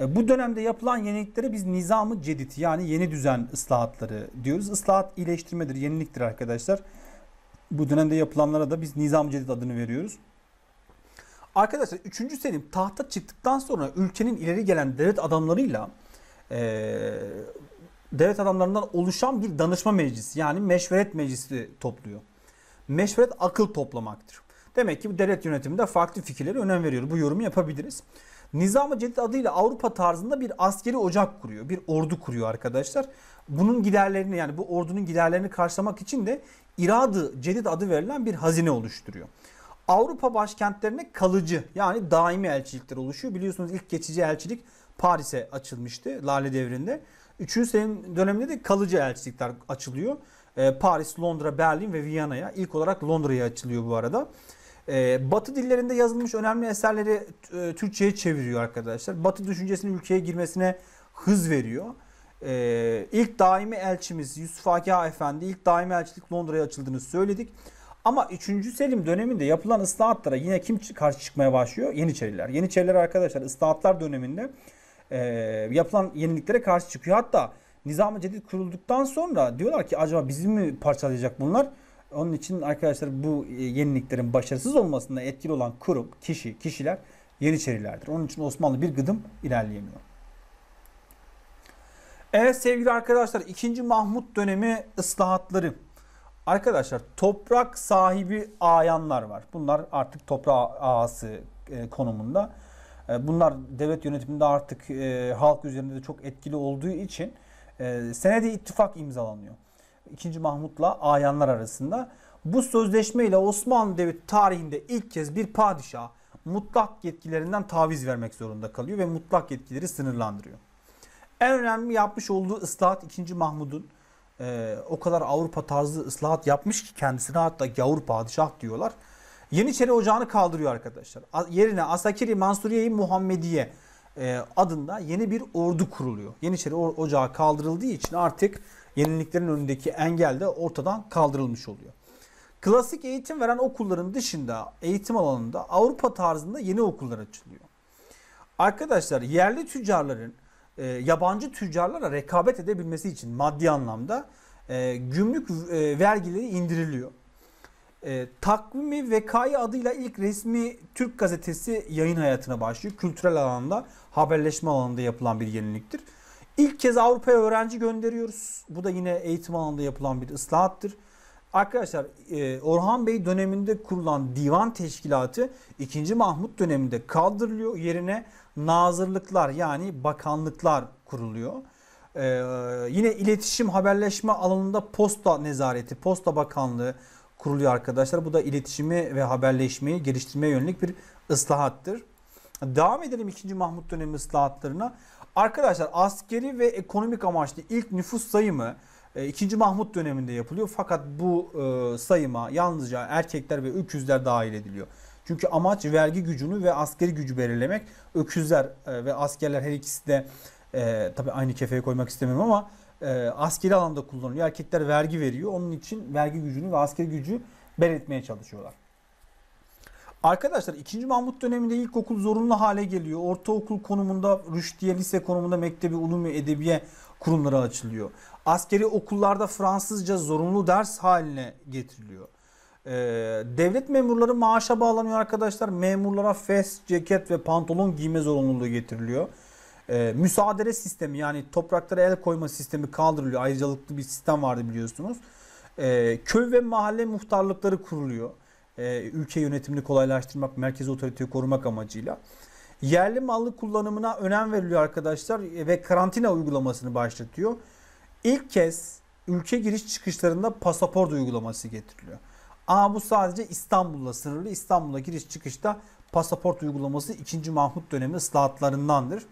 E, bu dönemde yapılan yeniliklere biz nizamı cedit yani yeni düzen ıslahatları diyoruz. Islahat iyileştirmedir, yeniliktir arkadaşlar. Bu dönemde yapılanlara da biz nizam cedid adını veriyoruz. Arkadaşlar 3. Selim tahta çıktıktan sonra ülkenin ileri gelen devlet adamlarıyla e, devlet adamlarından oluşan bir danışma meclisi yani meşveret meclisi topluyor. Meşveret akıl toplamaktır. Demek ki bu devlet yönetiminde farklı fikirleri önem veriyor. Bu yorumu yapabiliriz. Nizam-ı Cedid adıyla Avrupa tarzında bir askeri ocak kuruyor. Bir ordu kuruyor arkadaşlar. Bunun giderlerini yani bu ordunun giderlerini karşılamak için de İradı Cedid adı verilen bir hazine oluşturuyor. Avrupa başkentlerine kalıcı yani daimi elçilikler oluşuyor. Biliyorsunuz ilk geçici elçilik Paris'e açılmıştı Lale Devri'nde. Üçüncü senin döneminde de kalıcı elçilikler açılıyor. Ee, Paris, Londra, Berlin ve Viyana'ya. İlk olarak Londra'ya açılıyor bu arada. Ee, Batı dillerinde yazılmış önemli eserleri e, Türkçe'ye çeviriyor arkadaşlar. Batı düşüncesinin ülkeye girmesine hız veriyor. Ee, ilk daimi elçimiz Yusuf Akih Efendi ilk daimi elçilik Londra'ya açıldığını söyledik. Ama 3. Selim döneminde yapılan ıslahatlara yine kim karşı çıkmaya başlıyor? Yeniçeriler. Yeniçeriler arkadaşlar ıslahatlar döneminde e, yapılan yeniliklere karşı çıkıyor. Hatta Nizam-ı Cedid kurulduktan sonra diyorlar ki acaba bizi mi parçalayacak bunlar? Onun için arkadaşlar bu e, yeniliklerin başarısız olmasında etkili olan kurum, kişi, kişiler Yeniçerilerdir. Onun için Osmanlı bir gıdım ilerleyemiyor. Evet sevgili arkadaşlar 2. Mahmut dönemi ıslahatları. Arkadaşlar toprak sahibi ayanlar var. Bunlar artık toprağı ağası e, konumunda. E, bunlar devlet yönetiminde artık e, halk üzerinde de çok etkili olduğu için e, senede ittifak imzalanıyor. İkinci Mahmut'la ayanlar arasında. Bu sözleşmeyle Osmanlı Devleti tarihinde ilk kez bir padişah mutlak yetkilerinden taviz vermek zorunda kalıyor ve mutlak yetkileri sınırlandırıyor. En önemli yapmış olduğu ıslahat 2. Mahmud'un e, o kadar Avrupa tarzı ıslahat yapmış ki kendisine hatta gavur padişah diyorlar. Yeniçeri Ocağı'nı kaldırıyor arkadaşlar. Yerine Asakiri Mansuriye-i Muhammediye e, adında yeni bir ordu kuruluyor. Yeniçeri Ocağı kaldırıldığı için artık yeniliklerin önündeki engel de ortadan kaldırılmış oluyor. Klasik eğitim veren okulların dışında eğitim alanında Avrupa tarzında yeni okullar açılıyor. Arkadaşlar yerli tüccarların e, yabancı tüccarlara rekabet edebilmesi için maddi anlamda e, gümrük e, vergileri indiriliyor. E, takvimi Vekai adıyla ilk resmi Türk gazetesi yayın hayatına başlıyor. Kültürel alanda, haberleşme alanında yapılan bir yeniliktir. İlk kez Avrupa'ya öğrenci gönderiyoruz. Bu da yine eğitim alanında yapılan bir ıslahattır. Arkadaşlar e, Orhan Bey döneminde kurulan divan teşkilatı 2. Mahmut döneminde kaldırılıyor. Yerine nazırlıklar yani bakanlıklar kuruluyor. E, yine iletişim haberleşme alanında posta nezareti, posta bakanlığı, kuruluyor arkadaşlar. Bu da iletişimi ve haberleşmeyi geliştirmeye yönelik bir ıslahattır. Devam edelim 2. Mahmut dönemi ıslahatlarına. Arkadaşlar askeri ve ekonomik amaçlı ilk nüfus sayımı 2. E, Mahmut döneminde yapılıyor. Fakat bu e, sayıma yalnızca erkekler ve öküzler dahil ediliyor. Çünkü amaç vergi gücünü ve askeri gücü belirlemek. Öküzler e, ve askerler her ikisi de e, tabii aynı kefeye koymak istemiyorum ama e, askeri alanda kullanılıyor. Erkekler vergi veriyor. Onun için vergi gücünü ve askeri gücü belirtmeye çalışıyorlar. Arkadaşlar 2. Mahmut döneminde ilkokul zorunlu hale geliyor. Ortaokul konumunda rüştiye lise konumunda Mektebi Ulumi Edebiye kurumları açılıyor. Askeri okullarda Fransızca zorunlu ders haline getiriliyor. Ee, devlet memurları maaşa bağlanıyor arkadaşlar. Memurlara fes, ceket ve pantolon giyme zorunluluğu getiriliyor. E, ee, müsaadere sistemi yani topraklara el koyma sistemi kaldırılıyor. Ayrıcalıklı bir sistem vardı biliyorsunuz. E, köy ve mahalle muhtarlıkları kuruluyor. E, ülke yönetimini kolaylaştırmak, merkez otoriteyi korumak amacıyla. Yerli mallı kullanımına önem veriliyor arkadaşlar ve karantina uygulamasını başlatıyor. İlk kez ülke giriş çıkışlarında pasaport uygulaması getiriliyor. Ama bu sadece İstanbul'la sınırlı. İstanbul'a giriş çıkışta pasaport uygulaması 2. Mahmut dönemi ıslahatlarındandır.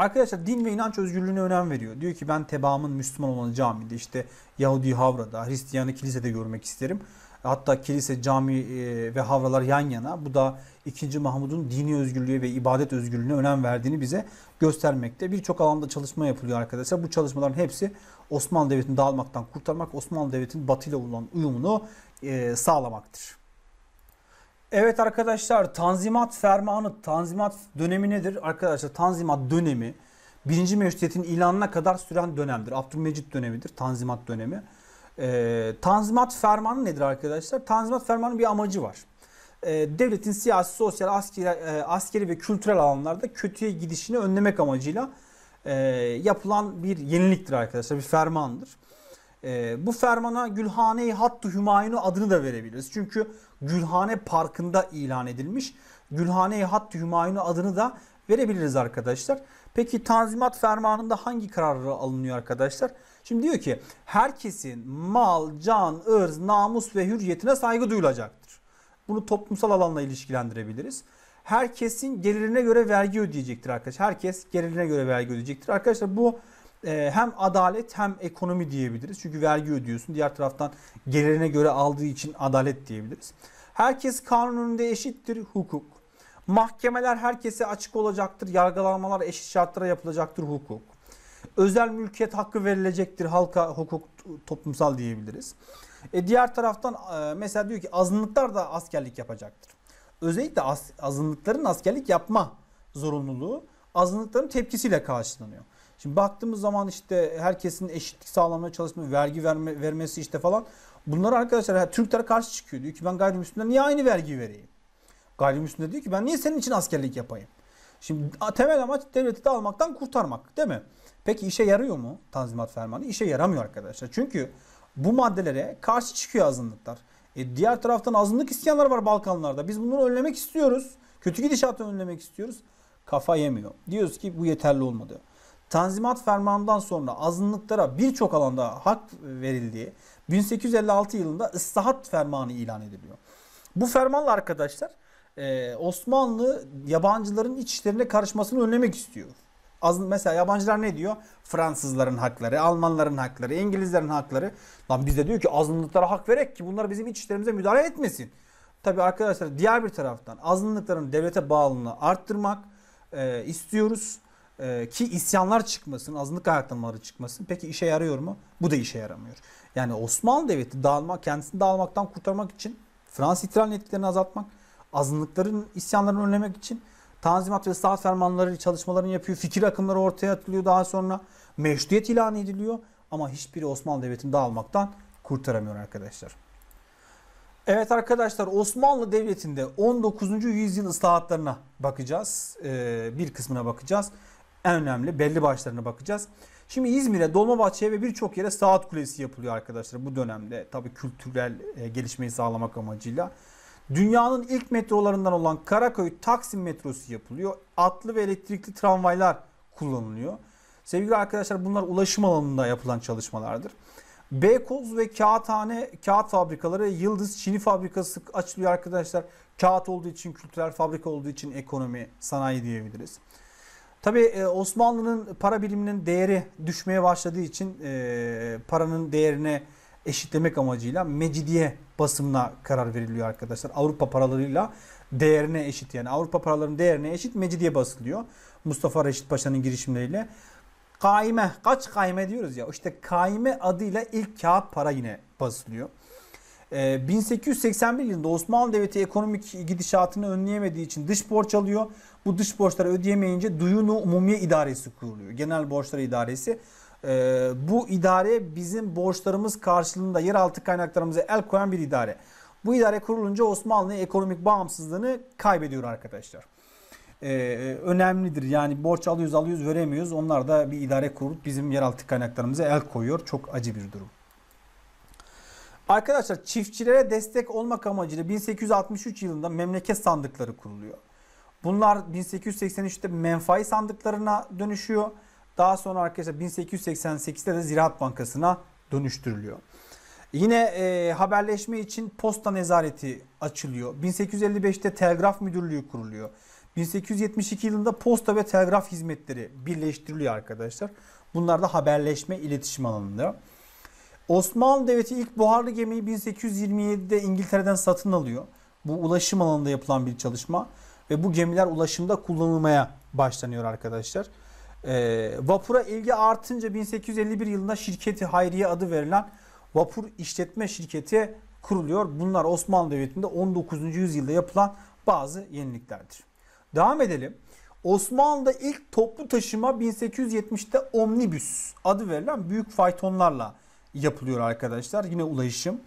Arkadaşlar din ve inanç özgürlüğüne önem veriyor. Diyor ki ben tebaamın Müslüman olan camide işte Yahudi Havra'da, Hristiyanı kilisede görmek isterim. Hatta kilise, cami e, ve havralar yan yana. Bu da 2. Mahmud'un dini özgürlüğü ve ibadet özgürlüğüne önem verdiğini bize göstermekte. Birçok alanda çalışma yapılıyor arkadaşlar. Bu çalışmaların hepsi Osmanlı Devleti'ni dağılmaktan kurtarmak, Osmanlı Devleti'nin batıyla olan uyumunu e, sağlamaktır. Evet arkadaşlar Tanzimat Fermanı, Tanzimat dönemi nedir? Arkadaşlar Tanzimat dönemi 1. Meşrutiyet'in ilanına kadar süren dönemdir. Abdülmecit dönemidir Tanzimat dönemi. Ee, Tanzimat Fermanı nedir arkadaşlar? Tanzimat Fermanı bir amacı var. Ee, devletin siyasi, sosyal, askeri, e, askeri ve kültürel alanlarda kötüye gidişini önlemek amacıyla e, yapılan bir yeniliktir arkadaşlar. Bir fermandır. E, bu fermana Gülhane-i Hattı Hümayunu adını da verebiliriz. Çünkü Gülhane Parkı'nda ilan edilmiş. Gülhane-i Hattı Hümayunu adını da verebiliriz arkadaşlar. Peki Tanzimat Fermanı'nda hangi kararı alınıyor arkadaşlar? Şimdi diyor ki herkesin mal, can, ırz, namus ve hürriyetine saygı duyulacaktır. Bunu toplumsal alanla ilişkilendirebiliriz. Herkesin gelirine göre vergi ödeyecektir arkadaşlar. Herkes gelirine göre vergi ödeyecektir. Arkadaşlar bu ee, hem adalet hem ekonomi diyebiliriz. Çünkü vergi ödüyorsun. Diğer taraftan gelirine göre aldığı için adalet diyebiliriz. Herkes kanun önünde eşittir hukuk. Mahkemeler herkese açık olacaktır. Yargılanmalar eşit şartlara yapılacaktır hukuk. Özel mülkiyet hakkı verilecektir halka hukuk toplumsal diyebiliriz. E diğer taraftan e, mesela diyor ki azınlıklar da askerlik yapacaktır. Özellikle az, azınlıkların askerlik yapma zorunluluğu azınlıkların tepkisiyle karşılanıyor. Şimdi baktığımız zaman işte herkesin eşitlik sağlamaya çalışması, vergi verme, vermesi işte falan. Bunlar arkadaşlar Türkler karşı çıkıyor. Diyor ki ben gayrimüslimler niye aynı vergi vereyim? Gayrimüslim diyor ki ben niye senin için askerlik yapayım? Şimdi temel amaç devleti de almaktan kurtarmak değil mi? Peki işe yarıyor mu tanzimat fermanı? İşe yaramıyor arkadaşlar. Çünkü bu maddelere karşı çıkıyor azınlıklar. E diğer taraftan azınlık isyanlar var Balkanlarda. Biz bunları önlemek istiyoruz. Kötü gidişatı önlemek istiyoruz. Kafa yemiyor. Diyoruz ki bu yeterli olmadı. Tanzimat Fermanı'ndan sonra azınlıklara birçok alanda hak verildiği 1856 yılında ıslahat fermanı ilan ediliyor. Bu fermanla arkadaşlar e, Osmanlı yabancıların iç işlerine karışmasını önlemek istiyor. Az, mesela yabancılar ne diyor? Fransızların hakları, Almanların hakları, İngilizlerin hakları. Lan bize diyor ki azınlıklara hak verek ki bunlar bizim iç işlerimize müdahale etmesin. Tabi arkadaşlar diğer bir taraftan azınlıkların devlete bağlılığını arttırmak e, istiyoruz. Ee, ki isyanlar çıkmasın, azınlık ayaklanmaları çıkmasın. Peki işe yarıyor mu? Bu da işe yaramıyor. Yani Osmanlı Devleti dağılma, kendisini dağılmaktan kurtarmak için Fransız ihtilalinin etkilerini azaltmak, azınlıkların isyanlarını önlemek için Tanzimat ve Saat fermanları çalışmalarını yapıyor. Fikir akımları ortaya atılıyor daha sonra. Meşruiyet ilan ediliyor. Ama hiçbiri Osmanlı Devleti'ni dağılmaktan kurtaramıyor arkadaşlar. Evet arkadaşlar Osmanlı Devleti'nde 19. yüzyıl ıslahatlarına bakacağız. Ee, bir kısmına bakacağız en önemli belli başlarına bakacağız. Şimdi İzmir'e, Dolmabahçe'ye ve birçok yere saat kulesi yapılıyor arkadaşlar bu dönemde. Tabii kültürel e, gelişmeyi sağlamak amacıyla. Dünyanın ilk metrolarından olan Karaköy Taksim metrosu yapılıyor. Atlı ve elektrikli tramvaylar kullanılıyor. Sevgili arkadaşlar bunlar ulaşım alanında yapılan çalışmalardır. Beykoz ve kağıthane, kağıt fabrikaları, Yıldız Çini fabrikası açılıyor arkadaşlar. Kağıt olduğu için, kültürel fabrika olduğu için ekonomi, sanayi diyebiliriz. Tabii e, Osmanlı'nın para biriminin değeri düşmeye başladığı için e, paranın değerine eşitlemek amacıyla mecidiye basımına karar veriliyor arkadaşlar. Avrupa paralarıyla değerine eşit yani Avrupa paralarının değerine eşit mecidiye basılıyor. Mustafa Reşit Paşa'nın girişimleriyle. Kaime kaç kaime diyoruz ya işte kaime adıyla ilk kağıt para yine basılıyor. 1881 e, yılında Osmanlı Devleti ekonomik gidişatını önleyemediği için dış borç alıyor. Bu dış borçları ödeyemeyince Duyunu Umumiye İdaresi kuruluyor. Genel Borçlar idaresi. Ee, bu idare bizim borçlarımız karşılığında yeraltı kaynaklarımıza el koyan bir idare. Bu idare kurulunca Osmanlı ekonomik bağımsızlığını kaybediyor arkadaşlar. Ee, önemlidir. Yani borç alıyoruz alıyoruz veremiyoruz. Onlar da bir idare kurup bizim yeraltı kaynaklarımıza el koyuyor. Çok acı bir durum. Arkadaşlar çiftçilere destek olmak amacıyla 1863 yılında memleket sandıkları kuruluyor. Bunlar 1883'te menfai sandıklarına dönüşüyor. Daha sonra arkadaşlar 1888'de de Ziraat Bankası'na dönüştürülüyor. Yine e, haberleşme için posta nezareti açılıyor. 1855'te telgraf müdürlüğü kuruluyor. 1872 yılında posta ve telgraf hizmetleri birleştiriliyor arkadaşlar. Bunlar da haberleşme iletişim alanında. Osmanlı Devleti ilk buharlı gemiyi 1827'de İngiltere'den satın alıyor. Bu ulaşım alanında yapılan bir çalışma ve bu gemiler ulaşımda kullanılmaya başlanıyor arkadaşlar. E, vapura ilgi artınca 1851 yılında şirketi Hayriye adı verilen vapur işletme şirketi kuruluyor. Bunlar Osmanlı Devleti'nde 19. yüzyılda yapılan bazı yeniliklerdir. Devam edelim. Osmanlı'da ilk toplu taşıma 1870'te omnibüs adı verilen büyük faytonlarla yapılıyor arkadaşlar. Yine ulaşım.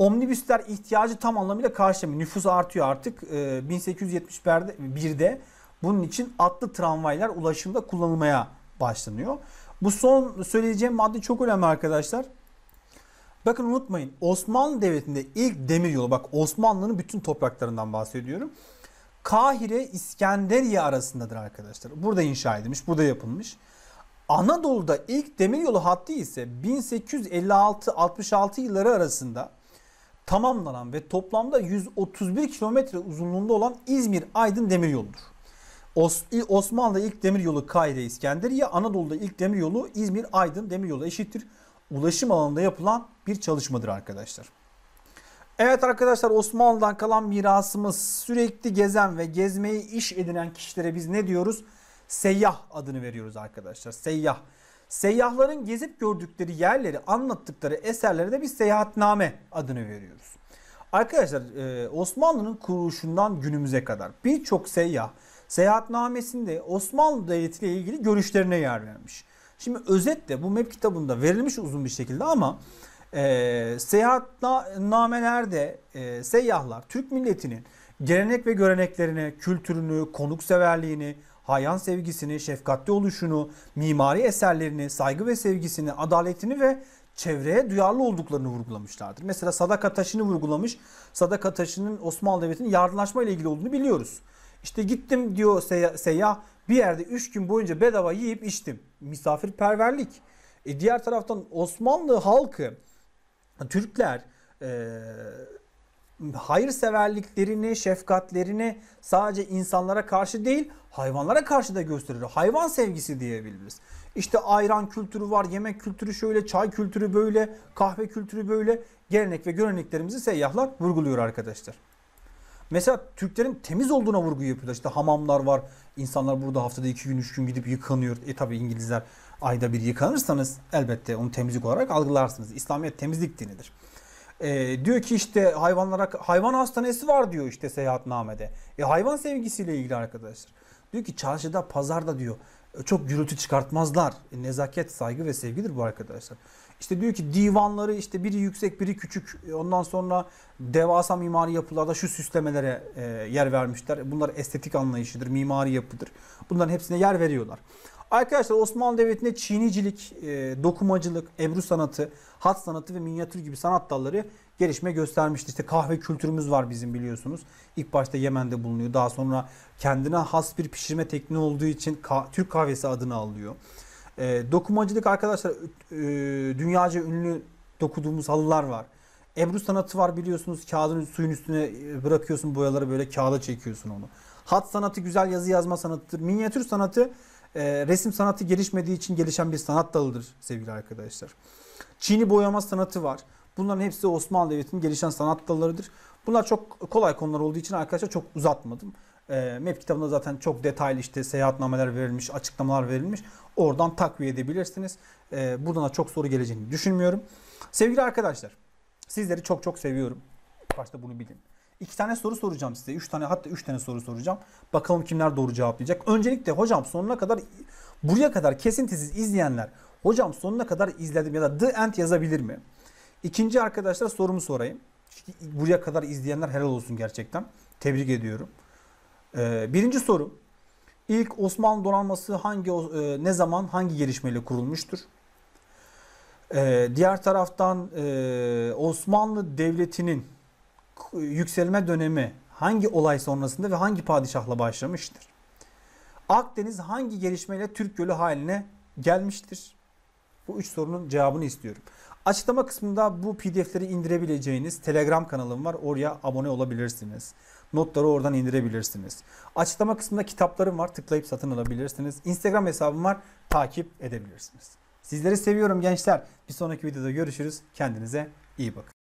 Omnibüsler ihtiyacı tam anlamıyla karşılamıyor. Nüfus artıyor artık. E, ee, 1871'de bunun için atlı tramvaylar ulaşımda kullanılmaya başlanıyor. Bu son söyleyeceğim madde çok önemli arkadaşlar. Bakın unutmayın Osmanlı Devleti'nde ilk demir yolu bak Osmanlı'nın bütün topraklarından bahsediyorum. Kahire İskenderiye arasındadır arkadaşlar. Burada inşa edilmiş, burada yapılmış. Anadolu'da ilk demir yolu hattı ise 1856-66 yılları arasında tamamlanan ve toplamda 131 kilometre uzunluğunda olan İzmir-Aydın demiryoludur. Os Osmanlı'da ilk demiryolu Kahire İskenderiye, Anadolu'da ilk demiryolu İzmir Aydın demiryolu eşittir. Ulaşım alanında yapılan bir çalışmadır arkadaşlar. Evet arkadaşlar Osmanlı'dan kalan mirasımız sürekli gezen ve gezmeyi iş edinen kişilere biz ne diyoruz? Seyyah adını veriyoruz arkadaşlar. Seyyah. Seyyahların gezip gördükleri yerleri anlattıkları eserlere de bir seyahatname adını veriyoruz. Arkadaşlar e, Osmanlı'nın kuruluşundan günümüze kadar birçok seyyah seyahatnamesinde Osmanlı Devleti ile ilgili görüşlerine yer vermiş. Şimdi özetle bu map kitabında verilmiş uzun bir şekilde ama e, seyahatnamelerde e, seyyahlar Türk milletinin gelenek ve göreneklerini, kültürünü, konukseverliğini, hayran sevgisini, şefkatli oluşunu, mimari eserlerini, saygı ve sevgisini, adaletini ve çevreye duyarlı olduklarını vurgulamışlardır. Mesela sadaka taşını vurgulamış. Sadaka taşının Osmanlı Devleti'nin yardımlaşma ile ilgili olduğunu biliyoruz. İşte gittim diyor seyyah, bir yerde 3 gün boyunca bedava yiyip içtim. Misafirperverlik. E diğer taraftan Osmanlı halkı, Türkler, e, hayırseverliklerini, şefkatlerini sadece insanlara karşı değil, hayvanlara karşı da gösterir. Hayvan sevgisi diyebiliriz. İşte ayran kültürü var, yemek kültürü şöyle, çay kültürü böyle, kahve kültürü böyle. Gelenek ve göreneklerimizi seyyahlar vurguluyor arkadaşlar. Mesela Türklerin temiz olduğuna vurgu yapıyorlar. İşte hamamlar var. İnsanlar burada haftada iki gün, üç gün gidip yıkanıyor. E tabi İngilizler ayda bir yıkanırsanız elbette onu temizlik olarak algılarsınız. İslamiyet temizlik dinidir. E, diyor ki işte hayvanlara hayvan hastanesi var diyor işte seyahatnamede. E, hayvan sevgisiyle ilgili arkadaşlar. Diyor ki çarşıda pazarda diyor e, çok gürültü çıkartmazlar. E, nezaket, saygı ve sevgidir bu arkadaşlar. İşte diyor ki divanları işte biri yüksek biri küçük. E, ondan sonra devasa mimari yapılarda şu süslemelere e, yer vermişler. Bunlar estetik anlayışıdır, mimari yapıdır. Bunların hepsine yer veriyorlar. Arkadaşlar Osmanlı Devleti'nde çiğnicilik, e, dokumacılık, ebru sanatı, hat sanatı ve minyatür gibi sanat dalları gelişme göstermişti. İşte kahve kültürümüz var bizim biliyorsunuz. İlk başta Yemen'de bulunuyor. Daha sonra kendine has bir pişirme tekniği olduğu için ka- Türk kahvesi adını alıyor. E, dokumacılık arkadaşlar e, dünyaca ünlü dokuduğumuz halılar var. Ebru sanatı var biliyorsunuz. Kağıdın suyun üstüne e, bırakıyorsun boyaları böyle kağıda çekiyorsun onu. Hat sanatı güzel yazı yazma sanatıdır. Minyatür sanatı e, resim sanatı gelişmediği için gelişen bir sanat dalıdır sevgili arkadaşlar. Çini boyama sanatı var. Bunların hepsi Osmanlı Devleti'nin gelişen sanat dallarıdır. Bunlar çok kolay konular olduğu için arkadaşlar çok uzatmadım. E, ee, MEP kitabında zaten çok detaylı işte seyahatnameler verilmiş, açıklamalar verilmiş. Oradan takviye edebilirsiniz. E, buradan da çok soru geleceğini düşünmüyorum. Sevgili arkadaşlar, sizleri çok çok seviyorum. Başta bunu bilin. İki tane soru soracağım size. Üç tane hatta üç tane soru soracağım. Bakalım kimler doğru cevaplayacak. Öncelikle hocam sonuna kadar buraya kadar kesintisiz izleyenler hocam sonuna kadar izledim ya da the end yazabilir mi? İkinci arkadaşlar sorumu sorayım. Buraya kadar izleyenler helal olsun gerçekten. Tebrik ediyorum. Ee, birinci soru. İlk Osmanlı donanması hangi e, ne zaman hangi gelişmeyle kurulmuştur? Ee, diğer taraftan e, Osmanlı Devleti'nin yükselme dönemi hangi olay sonrasında ve hangi padişahla başlamıştır? Akdeniz hangi gelişmeyle Türk Gölü haline gelmiştir? Bu üç sorunun cevabını istiyorum. Açıklama kısmında bu pdf'leri indirebileceğiniz Telegram kanalım var. Oraya abone olabilirsiniz. Notları oradan indirebilirsiniz. Açıklama kısmında kitaplarım var. Tıklayıp satın alabilirsiniz. Instagram hesabım var. Takip edebilirsiniz. Sizleri seviyorum gençler. Bir sonraki videoda görüşürüz. Kendinize iyi bakın.